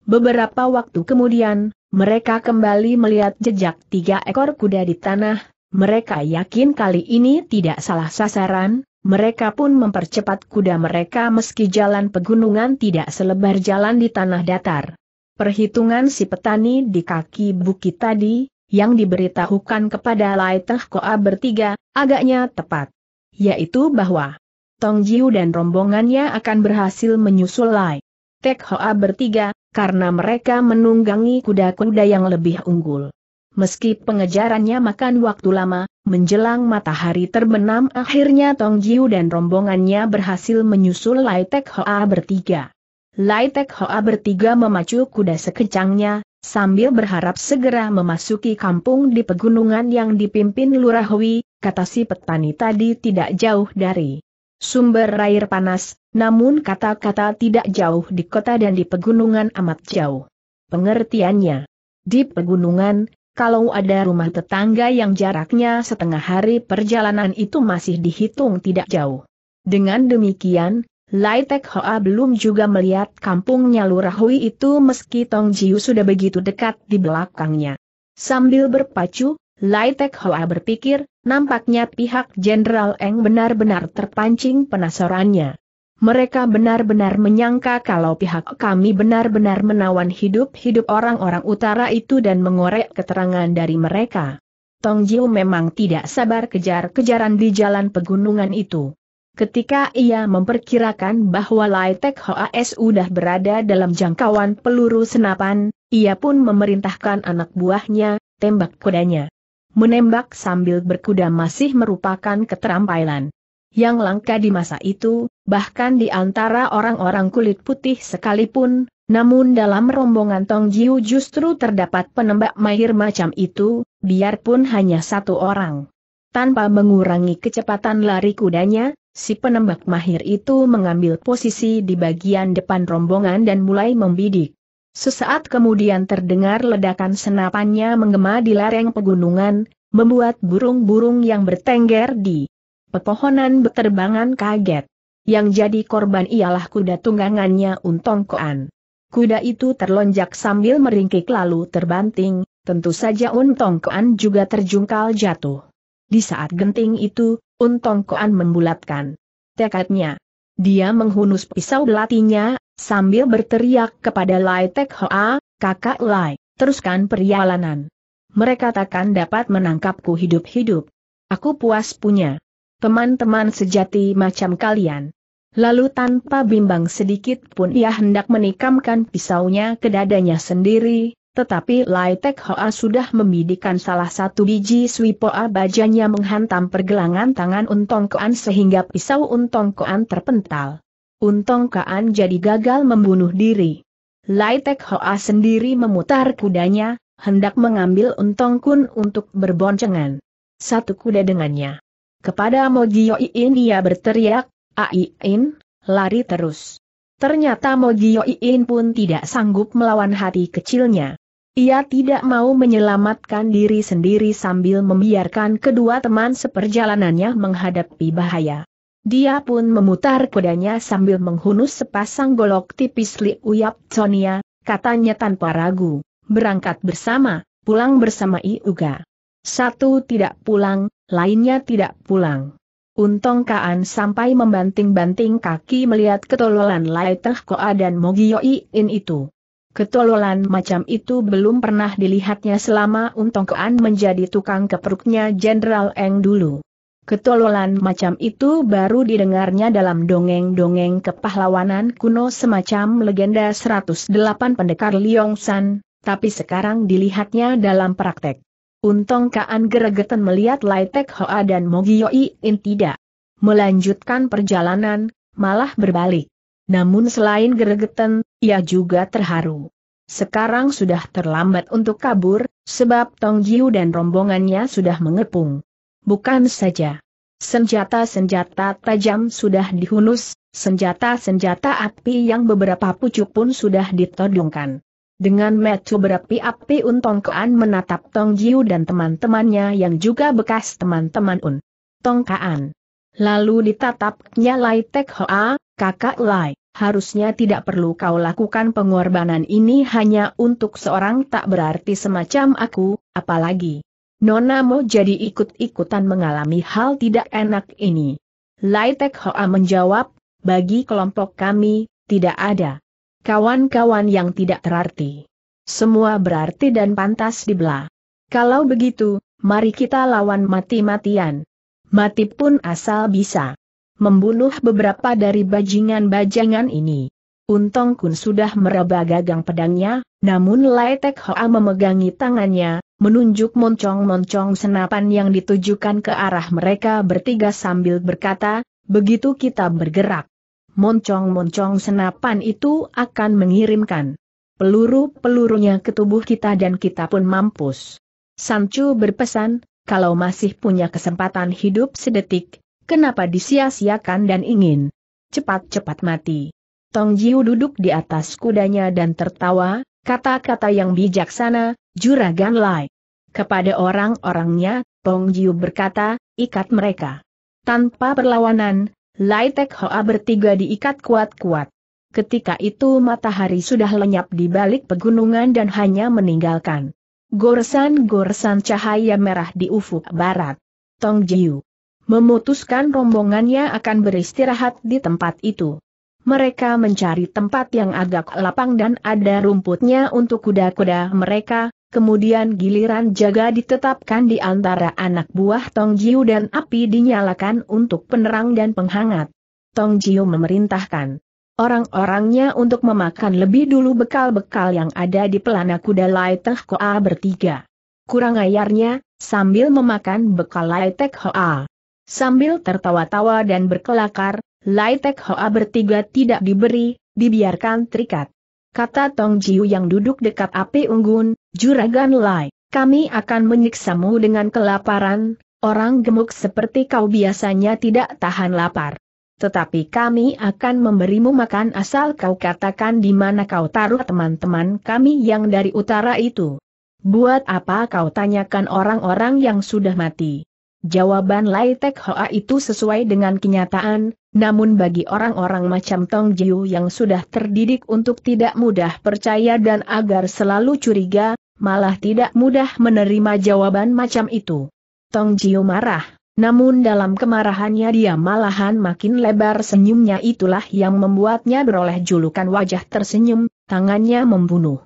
Beberapa waktu kemudian, mereka kembali melihat jejak tiga ekor kuda di tanah, mereka yakin kali ini tidak salah sasaran, mereka pun mempercepat kuda mereka meski jalan pegunungan tidak selebar jalan di tanah datar. Perhitungan si petani di kaki bukit tadi, yang diberitahukan kepada Teh Koa bertiga, agaknya tepat. Yaitu bahwa Tong Jiu dan rombongannya akan berhasil menyusul Lai. Tek Hoa bertiga, karena mereka menunggangi kuda-kuda yang lebih unggul. Meski pengejarannya makan waktu lama, menjelang matahari terbenam akhirnya Tong Jiu dan rombongannya berhasil menyusul Lai Tek Hoa bertiga. Lai Tek Hoa bertiga memacu kuda sekecangnya, sambil berharap segera memasuki kampung di pegunungan yang dipimpin Lurah kata si petani tadi tidak jauh dari sumber air panas, namun kata-kata tidak jauh di kota dan di pegunungan amat jauh. Pengertiannya, di pegunungan, kalau ada rumah tetangga yang jaraknya setengah hari perjalanan itu masih dihitung tidak jauh. Dengan demikian, Tek Hoa belum juga melihat kampungnya Lurahui itu meski Tong Jiu sudah begitu dekat di belakangnya. Sambil berpacu, Lai Tek Hoa berpikir, nampaknya pihak Jenderal Eng benar-benar terpancing penasarannya. Mereka benar-benar menyangka kalau pihak kami benar-benar menawan hidup-hidup orang-orang utara itu dan mengorek keterangan dari mereka. Tong Jiu memang tidak sabar kejar-kejaran di jalan pegunungan itu. Ketika ia memperkirakan bahwa Lai Tek Hoa sudah berada dalam jangkauan peluru senapan, ia pun memerintahkan anak buahnya, tembak kudanya. Menembak sambil berkuda masih merupakan keterampilan yang langka di masa itu, bahkan di antara orang-orang kulit putih sekalipun, namun dalam rombongan Tong Jiu justru terdapat penembak mahir macam itu, biarpun hanya satu orang. Tanpa mengurangi kecepatan lari kudanya, si penembak mahir itu mengambil posisi di bagian depan rombongan dan mulai membidik. Sesaat kemudian terdengar ledakan senapannya menggema di lereng pegunungan, membuat burung-burung yang bertengger di pepohonan berterbangan kaget. Yang jadi korban ialah kuda tunggangannya Untong Koan. Kuda itu terlonjak sambil meringkik lalu terbanting, tentu saja Untong Koan juga terjungkal jatuh. Di saat genting itu, Untong Koan membulatkan tekadnya. Dia menghunus pisau belatinya sambil berteriak kepada Lai Tek Hoa, kakak Lai, teruskan perjalanan. Mereka takkan dapat menangkapku hidup-hidup. Aku puas punya teman-teman sejati macam kalian. Lalu tanpa bimbang sedikit pun ia hendak menikamkan pisaunya ke dadanya sendiri, tetapi Lai Tek Hoa sudah membidikan salah satu biji swipoa bajanya menghantam pergelangan tangan Untong Koan sehingga pisau Untong Koan terpental. Untung Kaan jadi gagal membunuh diri. Lai Tek Hoa sendiri memutar kudanya, hendak mengambil Untong Kun untuk berboncengan. Satu kuda dengannya. Kepada Mogio Iin ia berteriak, Aiin, lari terus. Ternyata Mogio Iin pun tidak sanggup melawan hati kecilnya. Ia tidak mau menyelamatkan diri sendiri sambil membiarkan kedua teman seperjalanannya menghadapi bahaya. Dia pun memutar kudanya sambil menghunus sepasang golok tipis Li Uyap Sonia, katanya tanpa ragu, berangkat bersama, pulang bersama Iuga. Satu tidak pulang, lainnya tidak pulang. Untung Kaan sampai membanting-banting kaki melihat ketololan Lai Teh Koa dan Mogio In itu. Ketololan macam itu belum pernah dilihatnya selama Untung Kaan menjadi tukang keperuknya Jenderal Eng dulu. Ketololan macam itu baru didengarnya dalam dongeng-dongeng kepahlawanan kuno semacam legenda 108 pendekar San, tapi sekarang dilihatnya dalam praktek. Untung Kaan geregetan melihat Lai Tek Hoa dan Mogio In tidak melanjutkan perjalanan, malah berbalik. Namun selain geregetan, ia juga terharu. Sekarang sudah terlambat untuk kabur, sebab Tong Jiu dan rombongannya sudah mengepung bukan saja. Senjata-senjata tajam sudah dihunus, senjata-senjata api yang beberapa pucuk pun sudah ditodongkan. Dengan metu berapi-api Untong Kaan menatap Tong Jiu dan teman-temannya yang juga bekas teman-teman Un. Tong Kaan. Lalu ditatapnya Lai Tek Hoa, kakak Lai, harusnya tidak perlu kau lakukan pengorbanan ini hanya untuk seorang tak berarti semacam aku, apalagi. Nona Mo jadi ikut-ikutan mengalami hal tidak enak ini. Lai Tek Hoa menjawab, bagi kelompok kami, tidak ada. Kawan-kawan yang tidak terarti. Semua berarti dan pantas dibelah. Kalau begitu, mari kita lawan mati-matian. Mati pun asal bisa. Membunuh beberapa dari bajingan-bajangan ini. Untung Kun sudah meraba gagang pedangnya, namun Lai Tek Hoa memegangi tangannya, menunjuk moncong-moncong senapan yang ditujukan ke arah mereka bertiga sambil berkata, begitu kita bergerak. Moncong-moncong senapan itu akan mengirimkan peluru-pelurunya ke tubuh kita dan kita pun mampus. Sancho berpesan, kalau masih punya kesempatan hidup sedetik, kenapa disia-siakan dan ingin cepat-cepat mati. Tong Jiu duduk di atas kudanya dan tertawa, Kata-kata yang bijaksana, Juragan Lai. Kepada orang-orangnya, Pong Jiu berkata, ikat mereka. Tanpa perlawanan, Lai Tek Hoa bertiga diikat kuat-kuat. Ketika itu matahari sudah lenyap di balik pegunungan dan hanya meninggalkan goresan-goresan cahaya merah di ufuk barat. Tong Jiu memutuskan rombongannya akan beristirahat di tempat itu. Mereka mencari tempat yang agak lapang dan ada rumputnya untuk kuda-kuda mereka, kemudian giliran jaga ditetapkan di antara anak buah Tong Jiu dan api dinyalakan untuk penerang dan penghangat. Tong Jiu memerintahkan orang-orangnya untuk memakan lebih dulu bekal-bekal yang ada di pelana kuda Lai Teh Koa bertiga. Kurang ayarnya, sambil memakan bekal Lai Teh Koa. Sambil tertawa-tawa dan berkelakar, Lai Tek Hoa bertiga tidak diberi, dibiarkan terikat. Kata Tong Jiu yang duduk dekat api unggun, Juragan Lai, kami akan menyiksamu dengan kelaparan, orang gemuk seperti kau biasanya tidak tahan lapar. Tetapi kami akan memberimu makan asal kau katakan di mana kau taruh teman-teman kami yang dari utara itu. Buat apa kau tanyakan orang-orang yang sudah mati? Jawaban Lai Tek Hoa itu sesuai dengan kenyataan, namun bagi orang-orang macam Tong Jiu yang sudah terdidik untuk tidak mudah percaya dan agar selalu curiga, malah tidak mudah menerima jawaban macam itu. Tong Jiu marah, namun dalam kemarahannya dia malahan makin lebar senyumnya itulah yang membuatnya beroleh julukan wajah tersenyum, tangannya membunuh.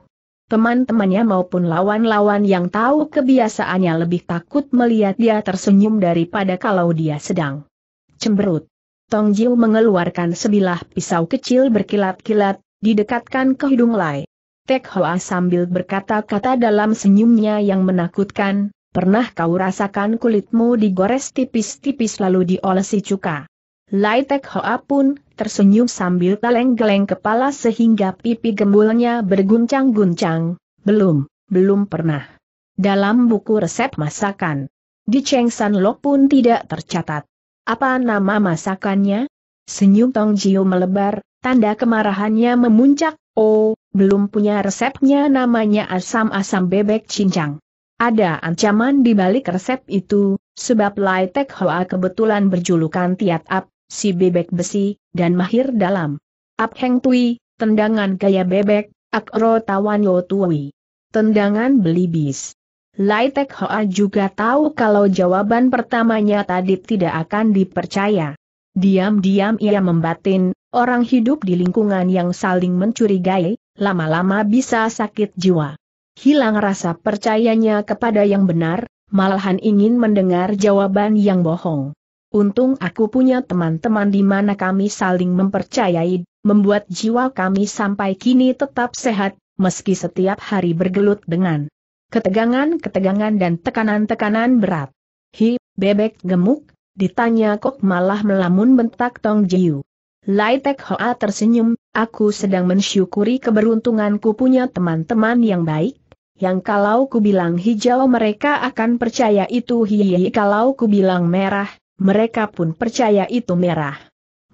Teman-temannya maupun lawan-lawan yang tahu kebiasaannya lebih takut melihat dia tersenyum daripada kalau dia sedang cemberut. Tong Jiu mengeluarkan sebilah pisau kecil berkilat-kilat, didekatkan ke hidung Lai. Tek Hoa sambil berkata-kata dalam senyumnya yang menakutkan, pernah kau rasakan kulitmu digores tipis-tipis lalu diolesi cuka. Lai Tek Hoa pun tersenyum sambil geleng-geleng kepala sehingga pipi gembulnya berguncang-guncang. Belum, belum pernah. Dalam buku resep masakan, di Cheng San Lok pun tidak tercatat. Apa nama masakannya? Senyum Tong Jiu melebar, tanda kemarahannya memuncak, oh, belum punya resepnya namanya asam-asam bebek cincang. Ada ancaman di balik resep itu, sebab Lai Tek Hoa kebetulan berjulukan Tiat Ap, si bebek besi, dan mahir dalam. Ap Heng Tui, tendangan gaya bebek, Akro Tawan Yo Tui. Tendangan belibis. Lai Tek Hoa juga tahu kalau jawaban pertamanya tadi tidak akan dipercaya. Diam-diam ia membatin, orang hidup di lingkungan yang saling mencurigai, lama-lama bisa sakit jiwa. Hilang rasa percayanya kepada yang benar, malahan ingin mendengar jawaban yang bohong. Untung aku punya teman-teman di mana kami saling mempercayai, membuat jiwa kami sampai kini tetap sehat, meski setiap hari bergelut dengan ketegangan-ketegangan dan tekanan-tekanan berat. Hi, bebek gemuk, ditanya kok malah melamun bentak Tong Jiu. Lai Tek Hoa tersenyum, aku sedang mensyukuri keberuntunganku punya teman-teman yang baik, yang kalau ku bilang hijau mereka akan percaya itu hihihi kalau ku bilang merah, mereka pun percaya itu merah.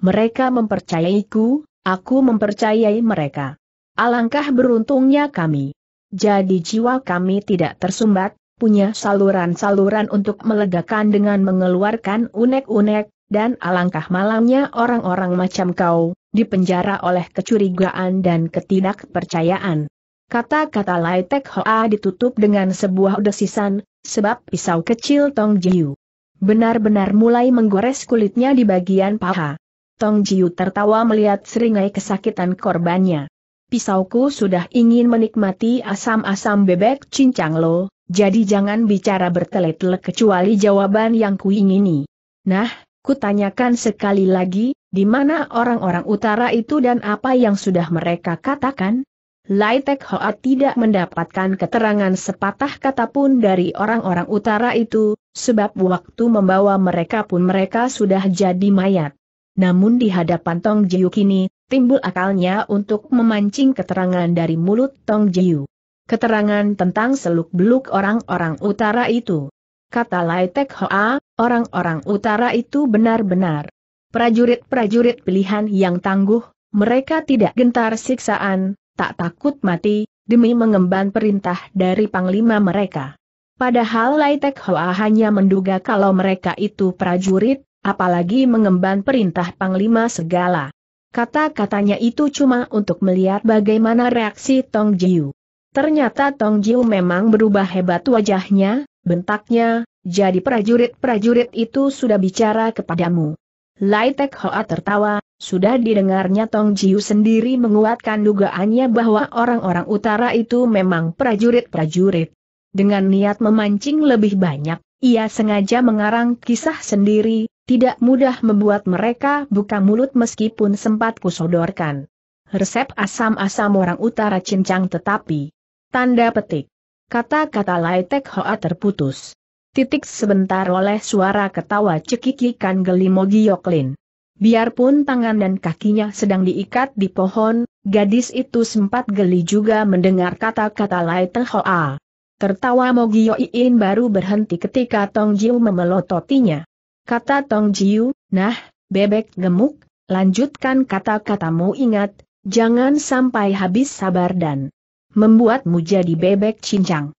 Mereka mempercayaiku, aku mempercayai mereka. Alangkah beruntungnya kami. Jadi jiwa kami tidak tersumbat, punya saluran-saluran untuk melegakan dengan mengeluarkan unek-unek, dan alangkah malamnya orang-orang macam kau, dipenjara oleh kecurigaan dan ketidakpercayaan. Kata-kata Lai Tek Hoa ditutup dengan sebuah desisan, sebab pisau kecil Tong Jiu benar-benar mulai menggores kulitnya di bagian paha. Tong Jiu tertawa melihat seringai kesakitan korbannya pisauku sudah ingin menikmati asam-asam bebek cincang lo, jadi jangan bicara bertele-tele kecuali jawaban yang kuingini. Nah, kutanyakan sekali lagi, di mana orang-orang utara itu dan apa yang sudah mereka katakan? Lai Tek Hoa tidak mendapatkan keterangan sepatah kata pun dari orang-orang utara itu, sebab waktu membawa mereka pun mereka sudah jadi mayat. Namun di hadapan Tong Jiu kini, timbul akalnya untuk memancing keterangan dari mulut Tong Jiu. Keterangan tentang seluk-beluk orang-orang utara itu. Kata Lai Tek Hoa, orang-orang utara itu benar-benar prajurit-prajurit pilihan yang tangguh, mereka tidak gentar siksaan, tak takut mati, demi mengemban perintah dari panglima mereka. Padahal Lai Tek Hoa hanya menduga kalau mereka itu prajurit, apalagi mengemban perintah panglima segala. Kata-katanya itu cuma untuk melihat bagaimana reaksi Tong Jiu. Ternyata Tong Jiu memang berubah hebat wajahnya, bentaknya, jadi prajurit-prajurit itu sudah bicara kepadamu. Lai Tek Hoa tertawa, sudah didengarnya Tong Jiu sendiri menguatkan dugaannya bahwa orang-orang utara itu memang prajurit-prajurit. Dengan niat memancing lebih banyak, ia sengaja mengarang kisah sendiri, tidak mudah membuat mereka buka mulut meskipun sempat kusodorkan. Resep asam-asam orang utara cincang tetapi. Tanda petik. Kata-kata Laitek Hoa terputus. Titik sebentar oleh suara ketawa cekikikan gelimo Yoklin. Biarpun tangan dan kakinya sedang diikat di pohon, gadis itu sempat geli juga mendengar kata-kata Laitek Hoa. Tertawa Mogi Iin baru berhenti ketika Tong Jiu memelototinya kata Tong Jiu, nah, bebek gemuk, lanjutkan kata-katamu ingat, jangan sampai habis sabar dan membuatmu jadi bebek cincang.